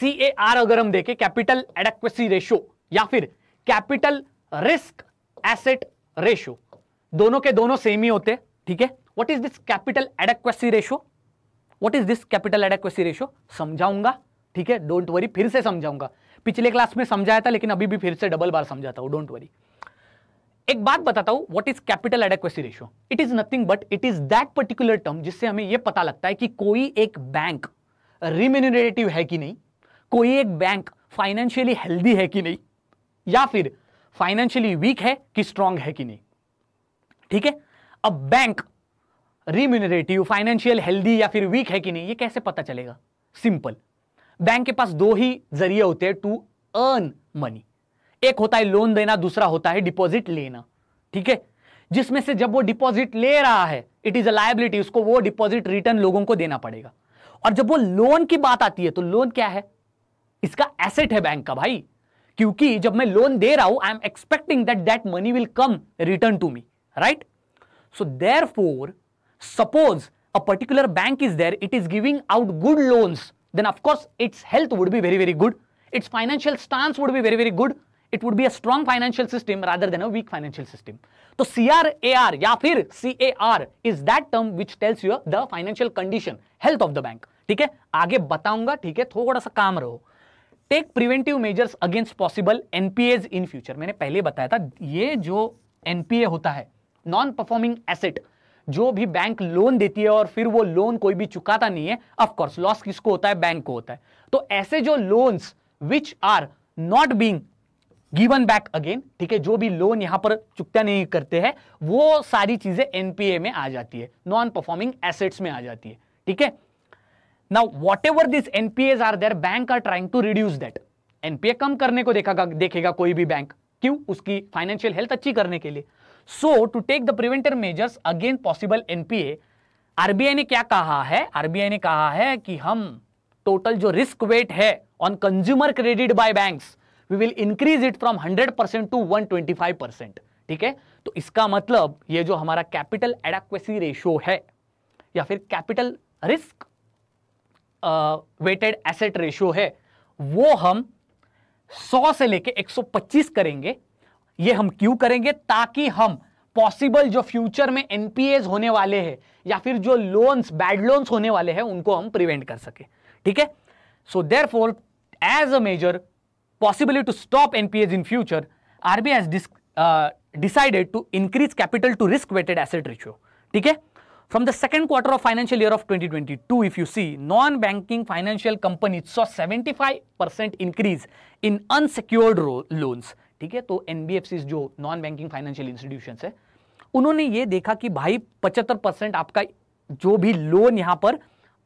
सी ए आर अगर हम देखें कैपिटल एडक्वेसी रेशो या फिर कैपिटल रिस्क एसेट रेशो दोनों के दोनों सेम ही होते ठीक है what is this capital adequacy ratio what is this capital adequacy ratio समझाऊंगा ठीक है डोंट वरी फिर से समझाऊंगा पिछले क्लास में समझाया था लेकिन अभी भी फिर से डबल बार समझाता हूं डोंट वरी एक बात बताता हूं what is capital adequacy ratio it is nothing but it is that particular term जिससे हमें यह पता लगता है कि कोई एक बैंक रिम्यूनरेटिव है कि नहीं कोई एक बैंक फाइनेंशियली हेल्दी है कि नहीं या फिर फाइनेंशियली वीक है कि स्ट्रांग है कि नहीं ठीक है अब बैंक रिम्यूनरेटिव फाइनेंशियल हेल्दी या फिर वीक है कि नहीं ये कैसे पता चलेगा सिंपल बैंक के पास दो ही जरिए होते हैं टू अर्न मनी एक होता है लोन देना दूसरा होता है डिपॉजिट लेना ठीक है जिसमें से जब वो डिपॉजिट ले रहा है इट इज अ लाइबिलिटी उसको वो डिपॉजिट रिटर्न लोगों को देना पड़ेगा और जब वो लोन की बात आती है तो लोन क्या है इसका एसेट है बैंक का भाई क्योंकि जब मैं लोन दे रहा हूं I am expecting that that money will come return to me right? So therefore, suppose a particular bank is there, it is giving out good loans, then of course its health would be very, very good. Its financial stance would be very, very good. It would be a strong financial system rather than a weak financial system. So CRAR ya fir CAR is that term which tells you the financial condition, health of the bank. theek hai aage bataunga theek hai thoda sa kaam raho take preventive measures against possible npas in future maine pehle bataya tha ye jo npa hota hai non performing asset जो भी बैंक लोन देती है और फिर वो लोन कोई भी चुकाता नहीं है ऑफकोर्स लॉस किसको होता है बैंक को होता है तो ऐसे जो loans which are not being given back again ठीक है जो भी लोन यहां पर चुकता नहीं करते हैं वो सारी चीजें एनपीए में आ जाती है नॉन परफॉर्मिंग एसेट्स में आ जाती है ठीक है now whatever this NPAs are there bank are trying to reduce that NPA कम करने को देखेगा देखेगा कोई भी बैंक क्यों उसकी फाइनेंशियल हेल्थ अच्छी करने के लिए so to take the preventive measures again possible NPA RBI ने क्या कहा है आरबीआई ने कहा है कि हम टोटल जो रिस्क वेट है on consumer credit by banks we will increase it from 100 percent to 125 percent ठीक है तो इसका मतलब ये जो हमारा कैपिटल एडक्वेसी रेशियो है या फिर capital risk weighted asset ratio है वो हम 100 से लेके 125 करेंगे ये हम क्यों करेंगे ताकि हम पॉसिबल जो फ्यूचर में एनपीएस होने वाले हैं या फिर जो लोन्स बैड लोन्स होने वाले हैं उनको हम प्रिवेंट कर सके ठीक है so therefore as a measure possibility to stop NPAs in future RBI decided to increase capital to risk weighted asset ratio ठीक है from the second quarter of financial year of 2022, if you see non banking financial company saw seventy increase in unsecured loans ठीक है तो एन जो नॉन बैंकिंग फाइनेंशियल इंस्टीट्यूशन है उन्होंने ये देखा कि भाई पचहत्तर परसेंट आपका जो भी लोन यहां पर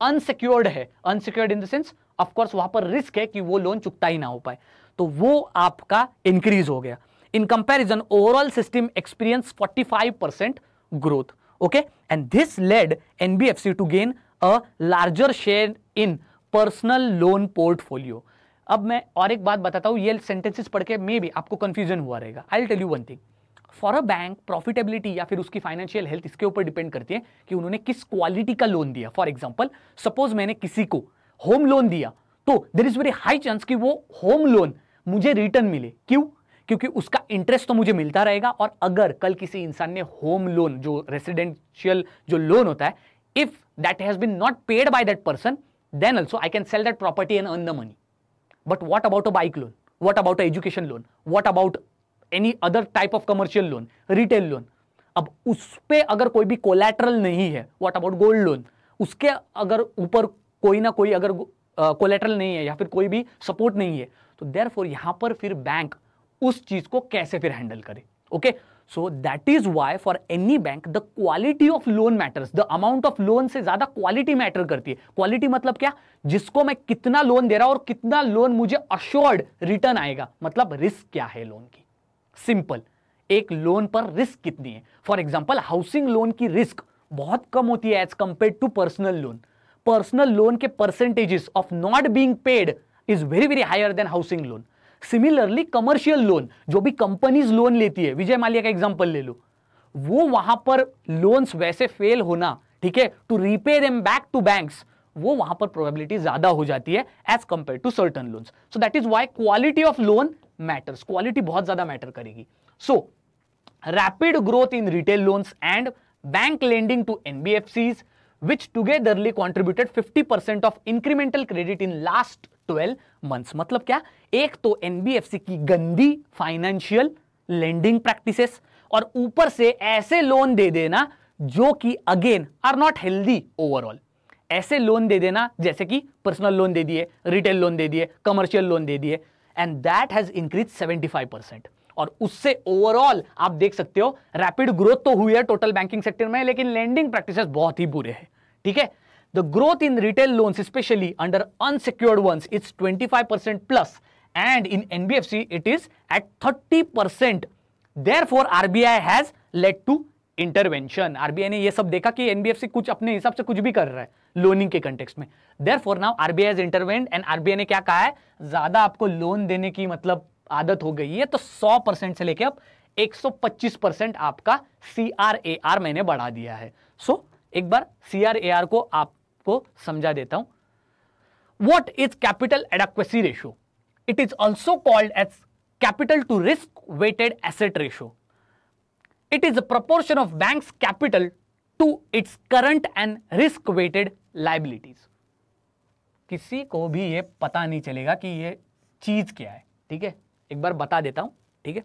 अनसिक्योर्ड है unsecured in the sense of course वहां पर रिस्क है कि वो लोन चुकता ही ना हो पाए तो वो आपका इंक्रीज हो गया in comparison overall system experience 45 percent growth okay and this led NBFC to gain a larger share in personal loan portfolio अब मैं और एक बात बताता हूँ ये सेंटेंसेस पढ़ के मे भी आपको कन्फ्यूजन हुआ रहेगा I tell you one thing for a bank profitability या फिर उसकी फाइनेंशियल हेल्थ इसके ऊपर डिपेंड करती है कि उन्होंने किस क्वालिटी का लोन दिया फॉर एग्जाम्पल सपोज मैंने किसी को होम लोन दिया तो there is very high chance कि वो होम लोन मुझे रिटर्न मिले क्यों क्योंकि उसका इंटरेस्ट तो मुझे मिलता रहेगा और अगर कल किसी इंसान ने होम लोन जो रेसिडेंशियल जो लोन होता है if that has been not paid by that person then also I can sell that property and earn the money But what about a bike loan? What about an education loan? What about any other type of commercial loan retail loan अब उस पर अगर कोई भी कोलेट्रल नहीं है वॉट अबाउट गोल्ड लोन उसके अगर ऊपर कोई ना कोई अगर कोलेट्रल uh, नहीं है या फिर कोई भी सपोर्ट नहीं है तो देर फोर यहां पर फिर बैंक उस चीज़ को कैसे फिर हैंडल करे okay okay? So that is why for any bank the quality of loan matters the amount of loan से ज्यादा क्वालिटी मैटर करती है क्वालिटी मतलब क्या जिसको मैं कितना लोन दे रहा हूं और कितना लोन मुझे अश्योर्ड रिटर्न आएगा मतलब रिस्क क्या है लोन की सिंपल एक लोन पर रिस्क कितनी है फॉर एग्जाम्पल हाउसिंग लोन की रिस्क बहुत कम होती है as compare to personal loan personal loan के percentages of not being paid is very very higher than housing loan similarly commercial loan जो भी कंपनीज लोन लेती है विजय माल्या का एग्जाम्पल ले लो वो वहां पर लोन्स वैसे फेल होना ठीक है to repay them back to bank वो वहां पर प्रोबेबिलिटी ज्यादा हो जाती है as compare to certain loans so that is why quality of loan matters quality बहुत ज्यादा मैटर करेगी so rapid growth in retail loans and bank lending to NBFC which together contributed fifty percent of incremental credit in last twelve months मतलब क्या एक तो एनबीएफसी की गंदी फाइनेंशियल लेंडिंग प्रैक्टिसेस और ऊपर से ऐसे लोन दे देना जो कि again are not healthy overall ऐसे लोन दे देना जैसे कि पर्सनल लोन दे दिए रिटेल लोन दे दिए कमर्शियल लोन दे दिए and that has increase 75 percent और उससे ओवरऑल आप देख सकते हो रैपिड ग्रोथ तो हुई है टोटल बैंकिंग सेक्टर में लेकिन लेंडिंग प्रैक्टिसेस बहुत ही बुरे हैं ठीक है थीके? The growth in retail loans, especially under unsecured ones, is 25% plus, and in NBFC, it is at 30%. Therefore, RBI has led to intervention RBI ने ये सब देखा कि एनबीएफसी कुछ अपने हिसाब से कुछ भी कर रहा है लोनिंग के कंटेक्स्ट में therefore now RBI intervened and RBI ने क्या कहा है ज्यादा आपको लोन देने की मतलब आदत हो गई है तो 100 परसेंट से लेकर अब 125 परसेंट आपका सी मैंने बढ़ा दिया है सो so, एक बार सी को आप आपको समझा देता हूं what is capital adequacy ratio it is also called as capital to risk weighted asset ratio it is a proportion of bank capital to its current and risk weighted liabilities किसी को भी ये पता नहीं चलेगा कि ये चीज क्या है ठीक है एक बार बता देता हूं ठीक है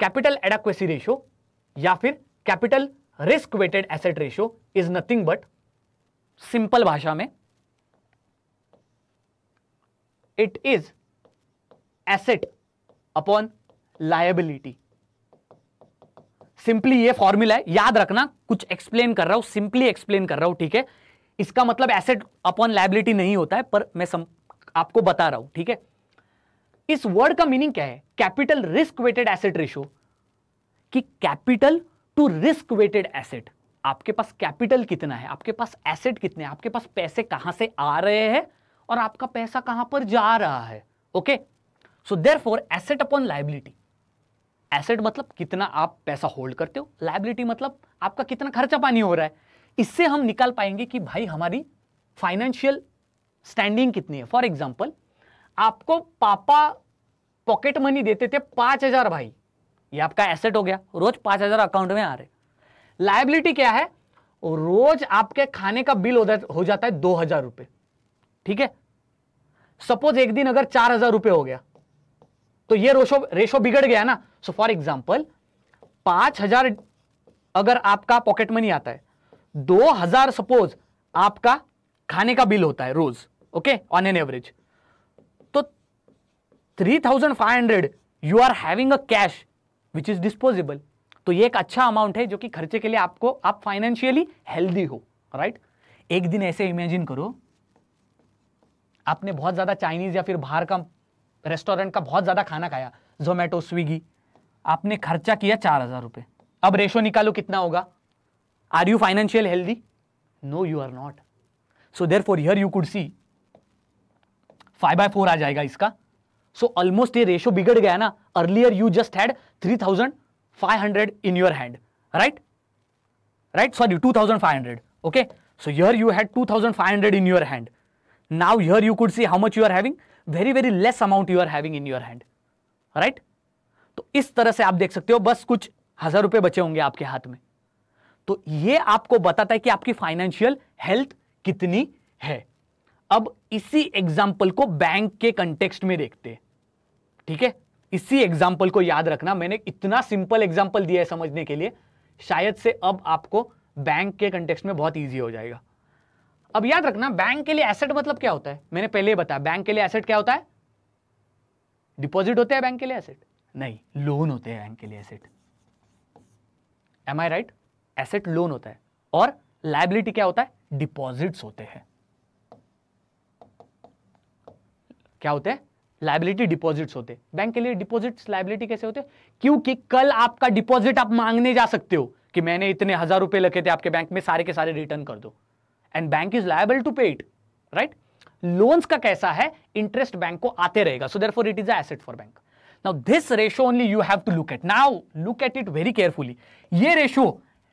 कैपिटल एडक्वेसी रेशियो या फिर capital risk weighted asset ratio is nothing but simple भाषा में it is asset upon liability simply ये फॉर्मूला है याद रखना कुछ एक्सप्लेन कर रहा हूं सिंपली एक्सप्लेन कर रहा हूं ठीक है इसका मतलब एसेट अपॉन लाइबिलिटी नहीं होता है पर मैं सम, आपको बता रहा हूं ठीक है इस वर्ड का मीनिंग क्या है capital risk weighted asset ratio कि capital to risk weighted asset आपके पास कैपिटल कितना है आपके पास एसेट कितने आपके पास पैसे कहां से आ रहे हैं और आपका पैसा कहां पर जा रहा है okay so therefore asset upon liability asset मतलब कितना आप पैसा होल्ड करते हो लाइबिलिटी मतलब आपका कितना खर्चा पानी हो रहा है इससे हम निकाल पाएंगे कि भाई हमारी फाइनेंशियल स्टैंडिंग कितनी है फॉर एग्जाम्पल आपको पापा पॉकेट मनी देते थे पांच हज़ार भाई ये आपका एसेट हो गया रोज पांच हज़ार अकाउंट में आ रहे लाइबिलिटी क्या है रोज आपके खाने का बिल हो जाता है दो हज़ार रुपए ठीक है सपोज एक दिन अगर चार हज़ार रुपए हो गया तो ये रोशो रेशो बिगड़ गया ना सो फॉर एग्जाम्पल पांच हज़ार अगर आपका पॉकेट मनी आता है दो हज़ार सपोज आपका खाने का बिल होता है रोज ओके ऑन एन एवरेज तो three thousand five hundred you are having a cash which is disposable तो ये एक अच्छा अमाउंट है जो कि खर्चे के लिए आपको आप फाइनेंशियली हेल्दी हो राइट एक दिन ऐसे इमेजिन करो आपने बहुत ज़्यादा चाइनीज़ या फिर बाहर का रेस्टोरेंट का बहुत ज़्यादा खाना खाया जोमेटो स्विगी आपने खर्चा किया चार हज़ार रुपये अब रेशो निकालो कितना होगा are you financial healthy no you are not so therefore here you could see five by four आ जाएगा इसका सो ऑलमोस्ट ये रेशो बिगड़ गया ना earlier you just had 3500 in your hand right right sorry 2500 okay so yeah you had 2500 in your hand now yeah you could see how much you are having very very less amount you are having in your hand right तो इस तरह से आप देख सकते हो बस कुछ हजार रुपए बचे होंगे आपके हाथ में तो ये आपको बताता है कि आपकी फाइनेंशियल हेल्थ कितनी है अब इसी एग्जाम्पल को बैंक के कंटेक्स्ट में देखते हैं ठीक है इसी एग्जाम्पल को याद रखना मैंने इतना सिंपल एग्जाम्पल दिया है समझने के लिए शायद से अब आपको बैंक के कंटेक्स में बहुत ईजी हो जाएगा अब याद रखना बैंक के लिए एसेट मतलब क्या होता है मैंने पहले बताया बैंक के लिए एसेट क्या होता है डिपॉजिट होते हैं बैंक के लिए एसेट नहीं लोन होते हैं बैंक के लिए asset am I right asset loan होता है और लाइबिलिटी क्या होता है डिपॉजिट्स होते हैं क्या होते हैं लाइबिलिटी डिपॉजिट्स होते बैंक के लिए डिपॉजिट्स लाइबिलिटी कैसे होते क्योंकि कल आपका डिपॉजिट आप मांगने जा सकते हो कि मैंने इतने हजार रुपए लगे थे आपके बैंक में सारे के सारे रिटर्न कर दो and bank is liable to pay it right loans का कैसा है इंटरेस्ट बैंक को आते रहेगा so therefore it is asset for bank now this ratio only you have to look at now look at it very carefully ये ratio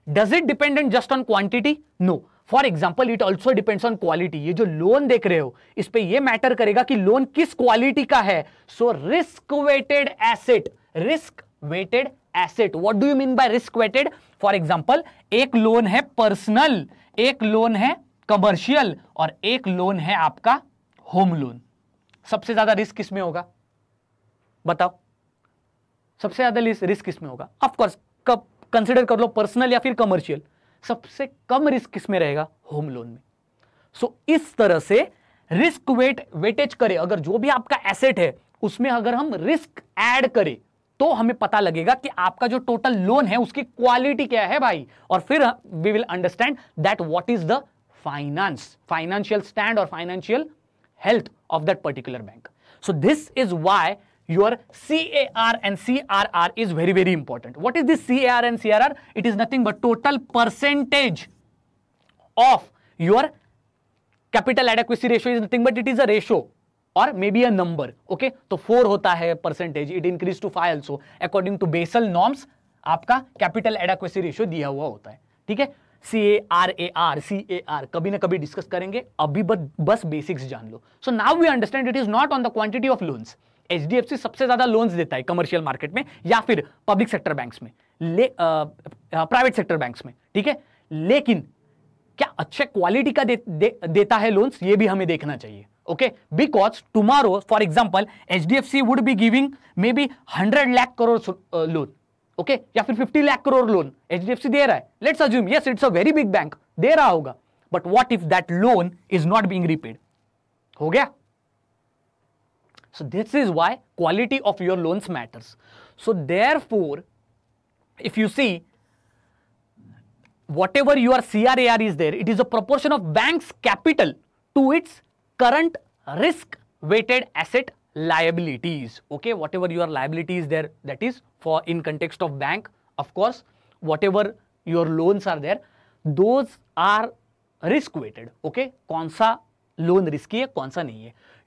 does it dependent just on quantity no for example it also depends on quality ये जो लोन देख रहे हो इस पर यह मैटर करेगा कि लोन किस क्वालिटी का है so risk weighted asset risk weighted asset what do you mean by risk weighted for example एक लोन है पर्सनल एक लोन है कमर्शियल और एक लोन है आपका होम लोन सबसे ज्यादा रिस्क किसमें होगा बताओ सबसे ज्यादा रिस्क किसमें होगा ऑफकोर्स कब कंसिडर कर लो पर्सनल या फिर कमर्शियल सबसे कम रिस्क किस में रहेगा होम लोन में सो so, इस तरह से रिस्क वेट वेटेज करें अगर जो भी आपका एसेट है उसमें अगर हम रिस्क ऐड करें तो हमें पता लगेगा कि आपका जो टोटल लोन है उसकी क्वालिटी क्या है भाई और फिर we will understand that what is the finance financial stand और financial health of that particular bank so this is why your CAR and CRR is very, very important. What is this CAR and CRR? It is nothing but total percentage of your capital adequacy ratio is nothing but it is a ratio or maybe a number. Okay, तो four hota hai percentage. It increase to five also. According to basel norms, आपका capital adequacy ratio दिया हुआ होता है. ठीक है? C A R A R C A R कभी ना कभी डिस्कस करेंगे अभी बस बेसिक्स जान लो so now we understand it is not on the quantity of loans H सबसे ज्यादा लोन्स देता है कमर्शियल मार्केट में या फिर पब्लिक सेक्टर बैंक्स में ले प्राइवेट सेक्टर बैंक्स में ठीक है लेकिन क्या अच्छे क्वालिटी का दे, दे, देता है लोन्स ये भी हमें देखना चाहिए okay because tomorrow for example H would be giving maybe hundred lakh crore loan okay या फिर fifty lakh crore loan H दे रहा है लेट्स अज्यूम ये it's a very big bank दे रहा होगा but what if that loan is not being repaid हो गया So this is why quality of your loans matters. So therefore, if you see whatever your CRAR is there, it is a proportion of bank's capital to its current risk weighted asset liabilities. Okay, whatever your liability is there, that is for in context of bank, of course, whatever your loans are there, those are risk-weighted. Okay, कौन loan risky रिस्की है कौन सा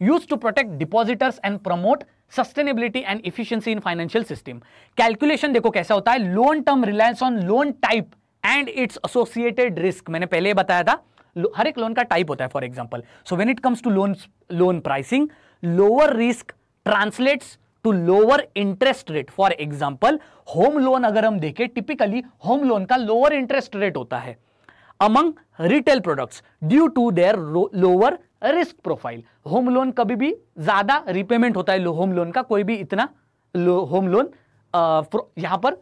used to protect depositors and promote sustainability and efficiency in financial system calculation देखो कैसा होता है loan term reliance on loan type and its associated risk मैंने पहले बताया था हर एक लोन का टाइप होता है for example so when it comes to loan loan pricing lower risk translates to lower interest rate for example home loan अगर हम देखें टिपिकली होम लोन का लोअर इंटरेस्ट रेट होता है among retail products due to their lower risk profile home loan कभी भी ज़्यादा रिपेमेंट होता है होम लोन का कोई भी इतना लो, होम लोन यहां पर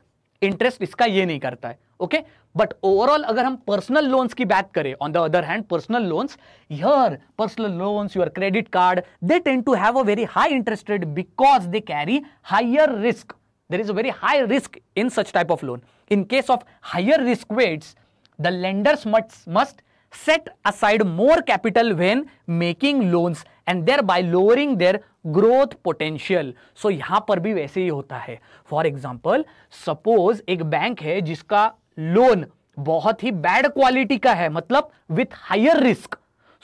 इंटरेस्ट इसका ये नहीं करता है ओके बट ओवरऑल अगर हम पर्सनल लोन्स की बात करें on the other hand personal loans your personal loans your credit card they tend to have a very high interest rate because they carry higher risk there is a very high risk in such type of loan in case of higher risk weights the lenders must must set aside more capital when making making and and thereby lowering their growth potential so यहां पर भी वैसे ही होता है फॉर एग्जाम्पल सपोज एक बैंक है जिसका लोन बहुत ही बैड क्वालिटी का है मतलब with higher risk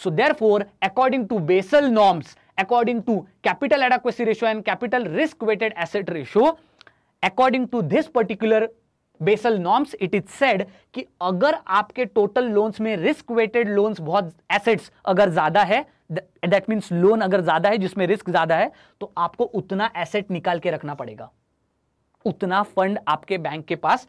so therefore according to Basel norms according to capital adequacy ratio and capital risk weighted asset ratio according to this particular Basel norms it is said कि अगर आपके टोटल लोन्स में रिस्क वेटेड लोन्स बहुत एसेट्स अगर ज्यादा है दैट मीन्स लोन अगर ज्यादा है जिसमें रिस्क ज्यादा है तो आपको उतना एसेट निकाल के रखना पड़ेगा उतना फंड आपके बैंक के पास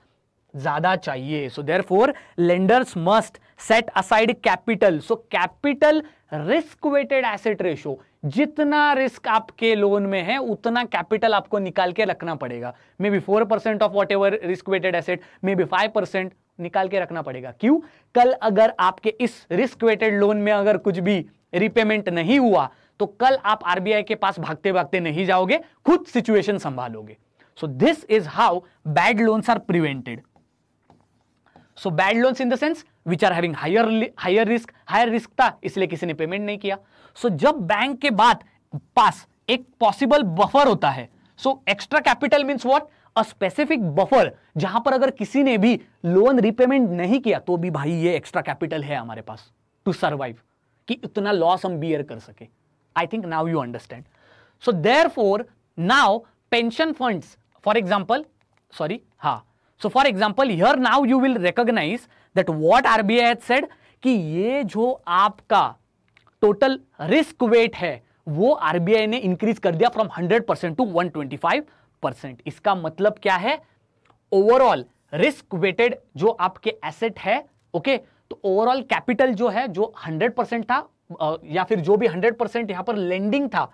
ज्यादा चाहिए so therefore lenders must set aside capital so capital risk weighted asset ratio जितना रिस्क आपके लोन में है उतना कैपिटल आपको निकाल के रखना पड़ेगा maybe four percent of whatever risk weighted asset maybe five percent निकाल के रखना पड़ेगा क्यों कल अगर आपके इस रिस्क वेटेड लोन में अगर कुछ भी रिपेमेंट नहीं हुआ तो कल आप आरबीआई के पास भागते भागते नहीं जाओगे खुद सिचुएशन संभालोगे so this is how bad loans are prevented so bad loans in the sense which are having higher higher risk higher risk था इसलिए किसी ने पेमेंट नहीं किया सो so, जब बैंक के बाद पास एक पॉसिबल बफर होता है so extra capital means what a specific buffer जहां पर अगर किसी ने भी लोन रिपेमेंट नहीं किया तो भी भाई ये एक्स्ट्रा कैपिटल है हमारे पास टू सर्वाइव कि इतना लॉस हम बियर कर सके I think now you understand so therefore now pension funds for example sorry हाँ for example example, now you will recognize recognize what what RBI has said कि ये जो आपका टोटल रिस्क वेट है वो आरबीआई ने इंक्रीज कर दिया फ्रॉम 100 परसेंट टू 125 परसेंट इसका मतलब क्या है ओवरऑल रिस्क वेटेड जो आपके एसेट है ओके okay, तो ओवरऑल कैपिटल जो है जो 100 परसेंट था या फिर जो भी 100 परसेंट यहां पर लेंडिंग था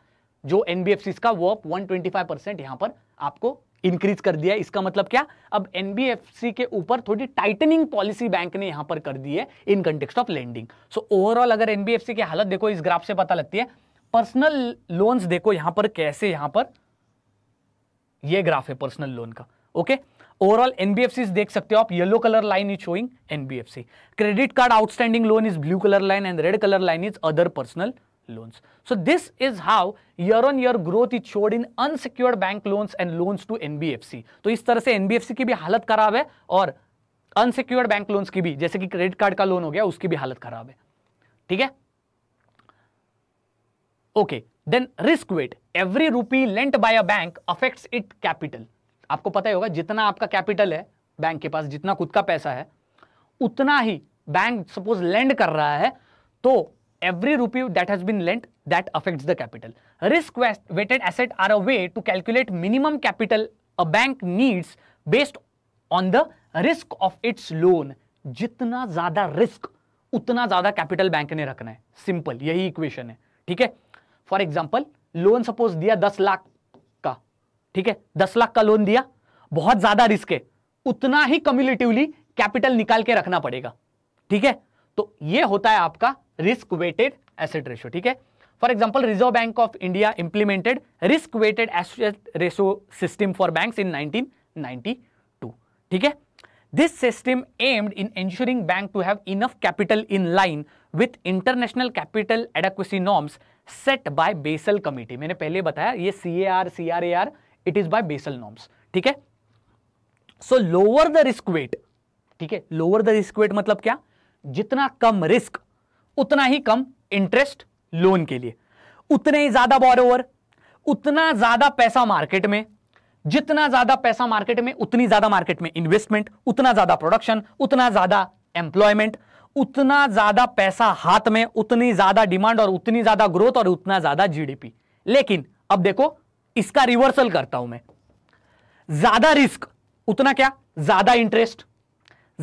जो एनबीएफसी का वो 125 परसेंट यहां पर आपको इंक्रीज कर दिया इसका मतलब क्या अब एनबीएफसी के ऊपर थोड़ी टाइटनिंग पॉलिसी बैंक ने यहां पर कर दी है in context of lending so overall अगर एनबीएफसी की हालत देखो इस ग्राफ से पता लगती है पर्सनल लोन्स देखो यहां पर कैसे यहां पर ये ग्राफ है पर्सनल लोन का ओके ओवरऑल एनबीएफसी देख सकते हो आप yellow colour line is showing NBFC credit card outstanding loan is blue colour line and red colour line is other personal loans. So this is how year on year growth is showed in unsecured bank loans and loans to NBFC. तो इस तरह से NBFC की भी हालत खराब है और अनसिक्योर्ड बैंक लोन्स की भी जैसे कि क्रेडिट कार्ड का लोन हो गया उसकी भी हालत खराब है ठीक है okay then risk weight every rupee lent by a bank affects it capital आपको पता ही होगा जितना आपका कैपिटल है बैंक के पास जितना खुद का पैसा है उतना ही बैंक सपोज लेंड कर रहा है तो every rupee that has been lent that affects the capital. Risk weighted asset are a way to calculate minimum capital a bank needs based on the risk of its loan. जितना ज्यादा रिस्क उतना ज्यादा कैपिटल बैंक ने रखना है सिंपल यही इक्वेशन है ठीक है फॉर एग्जाम्पल लोन सपोज दिया दस लाख का ठीक है दस लाख का लोन दिया बहुत ज्यादा रिस्क है उतना ही कम्युलेटिवली कैपिटल निकाल के रखना पड़ेगा ठीक है तो ये होता है आपका रिस्क वेटेड एसेट रेशो ठीक है for example Reserve Bank of India implemented risk weighted asset ratio system for bank in nineteen ठीक है this system aimed in ensuring bank to have enough capital in line with international capital adequacy norms set by Basel committee मैंने पहले बताया ये C A R C R A R it is by Basel norms ठीक है so lower the risk weight ठीक है लोअर द रिस्क वेट मतलब क्या जितना कम रिस्क उतना ही कम इंटरेस्ट लोन के लिए उतने ही ज्यादा बोरोवर उतना ज्यादा पैसा मार्केट में जितना ज्यादा पैसा मार्केट में उतनी ज्यादा मार्केट में इन्वेस्टमेंट उतना ज्यादा प्रोडक्शन उतना ज्यादा एम्प्लॉयमेंट उतना ज्यादा पैसा हाथ में उतनी ज्यादा डिमांड और उतनी ज्यादा ग्रोथ और उतना ज्यादा जीडीपी लेकिन अब देखो इसका रिवर्सल करता हूं मैं ज्यादा रिस्क उतना क्या ज्यादा इंटरेस्ट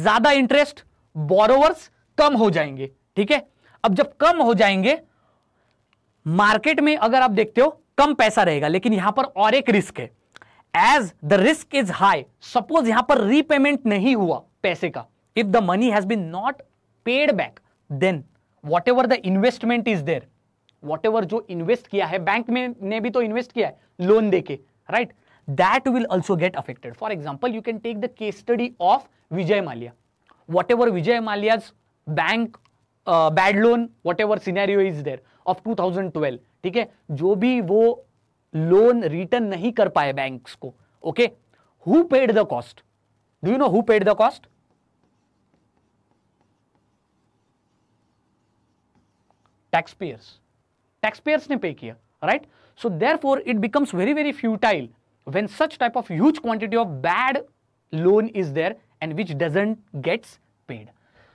ज्यादा इंटरेस्ट बोरोवर्स कम हो जाएंगे ठीक है अब जब कम हो जाएंगे मार्केट में अगर आप देखते हो कम पैसा रहेगा लेकिन यहां पर और एक रिस्क है as the risk is high suppose यहां पर रीपेमेंट नहीं हुआ पैसे का if the money has been not paid back then whatever the investment is there whatever जो इन्वेस्ट किया है बैंक में ने भी तो इन्वेस्ट किया है लोन देके right that will also get affected for example you can take the case study of Vijay Mallya whatever Vijay Malia's bank bad loan whatever scenario is there of 2012 ठीक है जो भी वो लोन रिटर्न नहीं कर पाए बैंक्स को okay who paid the cost do you know who paid the cost taxpayers taxpayers ने पे किया right so therefore it becomes very very futile when such type of huge quantity of bad loan is there and which doesn't gets paid.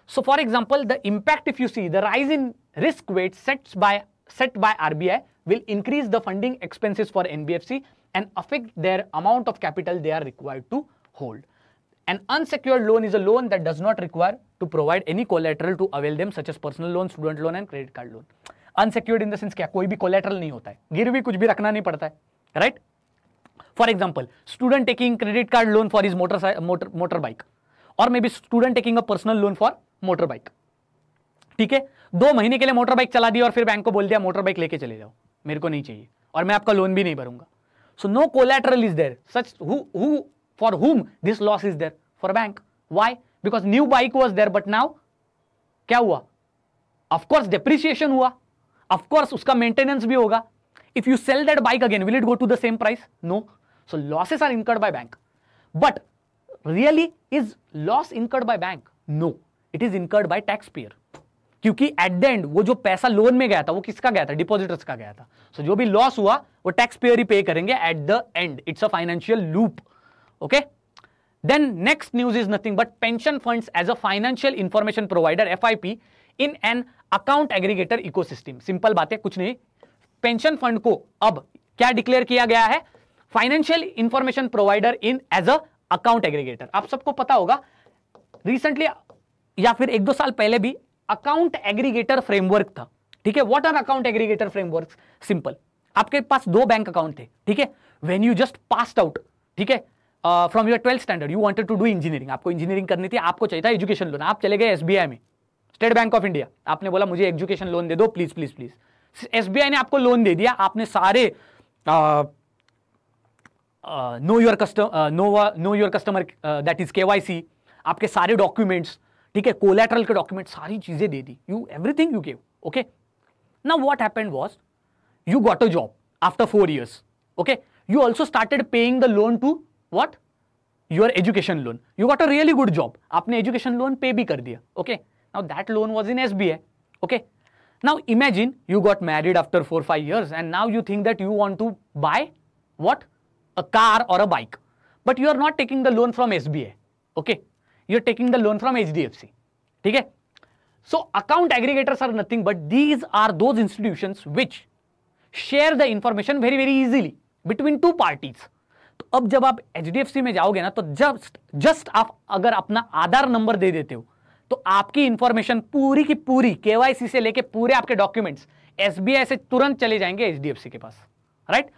So for example, the impact if you see the rise in risk weight sets by set by RBI will increase the funding expenses for NBFC and affect their amount of capital they are required to hold. An unsecured loan is a loan that does not require to provide any collateral to avail them such as personal loan, student loan and credit card loan. Unsecured in the sense, क्या कोई भी collateral नहीं होता है गिरवी कुछ भी रखना नहीं पड़ता है right for example student taking credit card loan for is motor motor motorbike. और मे maybe student taking a personal loan for motorbike ठीक है दो महीने के लिए मोटर बाइक चला दी और फिर बैंक को बोल दिया मोटर बाइक लेके चले जाओ मेरे को नहीं चाहिए और मैं आपका लोन भी नहीं भरूंगा so no collateral is there such who for whom this loss is there for bank why because new bike was there but now क्या हुआ ऑफकोर्स डिप्रिसिएशन हुआ ऑफकोर्स उसका मेंटेनेंस भी होगा if you sell that bike again will it go to the same price no so losses are incurred by bank but really is loss incurred by bank no it is incurred by taxpayer क्योंकि एट द एंड वो जो पैसा लोन में गया था वो किसका गया था डिपोजिटर्स का गया था सो so, जो भी लॉस हुआ वो टैक्स पेयर ही पे करेंगे at the end it's a financial loop okay then next news is nothing but pension funds as a financial information provider F in an account aggregator ecosystem simple बात है कुछ नहीं पेंशन फंड को अब क्या डिक्लेयर किया गया है financial information provider in as a account aggregator आप सबको पता होगा रिसेंटली या फिर एक दो साल पहले भी अकाउंट एग्रीगेटर फ्रेमवर्क था ठीक है what are account aggregator framework simple आपके पास दो बैंक अकाउंट थे ठीक है when you just passed out ठीक है from your twelfth standard you wanted to do engineering आपको इंजीनियरिंग करनी थी आपको चाहिए था एजुकेशन लोन आप चले गए एसबीआई में स्टेट बैंक ऑफ इंडिया आपने बोला मुझे एजुकेशन लोन दे दो प्लीज प्लीज प्लीज एसबीआई ने आपको लोन दे दिया आपने सारे uh, know your custom no know your customer that is के आपके सारे डॉक्यूमेंट्स ठीक है कोलेट्रल के डॉक्यूमेंट सारी चीज़ें दे दी you everything you gave okay ना what happened was you got a job after four years okay you also started paying the loan to what your education loan you got a really good job आपने एजुकेशन लोन पे भी कर दिया okay now that loan was in S B I okay now imagine you got married after four five years and now you think that you want to buy what a car or a bike but you are not taking the loan from SBI okay you are taking the loan from HDFC okay so account aggregators are nothing but these are those institutions which share the information very very easily between two parties तो अब जब आप एच में जाओगे ना तो जस्ट जस्ट आप अगर अपना आधार नंबर दे देते हो तो आपकी इंफॉर्मेशन पूरी की पूरी केवाईसी से लेके पूरे आपके डॉक्यूमेंट्स एसबीआई से तुरंत चले जाएंगे एचडीएफसी के पास right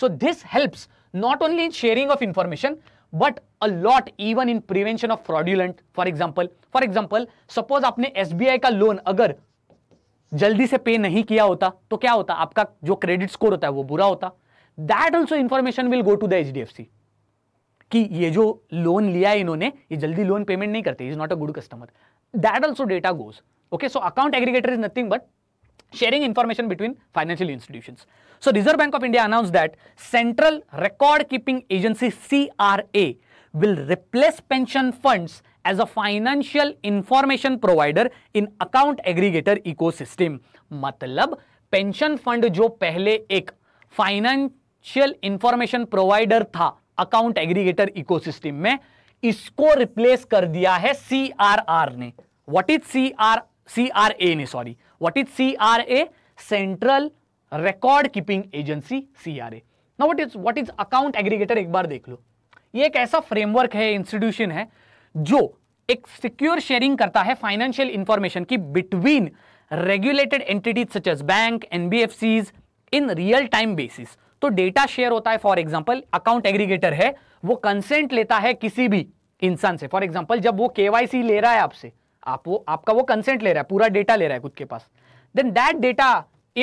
so this helps not only in sharing of information but a lot even in prevention of fraudulent for example for example suppose आपने SBI का लोन अगर जल्दी से पे नहीं किया होता तो क्या होता आपका जो क्रेडिट स्कोर होता है वो बुरा होता that also information will go to the H कि ये जो लोन लिया है इन्होंने ये जल्दी लोन पेमेंट नहीं करते is not a good customer that also data goes okay so account aggregator is nothing but sharing information between financial institutions. So Reserve Bank of India announced that Central Record Keeping Agency CRA will replace pension funds as a financial information provider in account aggregator ecosystem. matlab pension fund jo pehle ek financial information provider tha account aggregator ecosystem mein isko replace kar diya hai crr ne what is crr C R A ने sorry what is C R A central record keeping agency C R A ना what is what is account aggregator एक बार देख लो ये एक ऐसा फ्रेमवर्क है इंस्टीट्यूशन है जो एक सिक्योर शेयरिंग करता है फाइनेंशियल इंफॉर्मेशन की between regulated entities such as bank NBFCs in real time basis तो डेटा शेयर होता है फॉर एग्जाम्पल अकाउंट एग्रीगेटर है वो कंसेंट लेता है किसी भी इंसान से फॉर एग्जाम्पल जब वो केवाईसी ले रहा है आपसे आप वो आपका वो कंसेंट ले रहा है पूरा डेटा ले रहा है खुद के पास then that data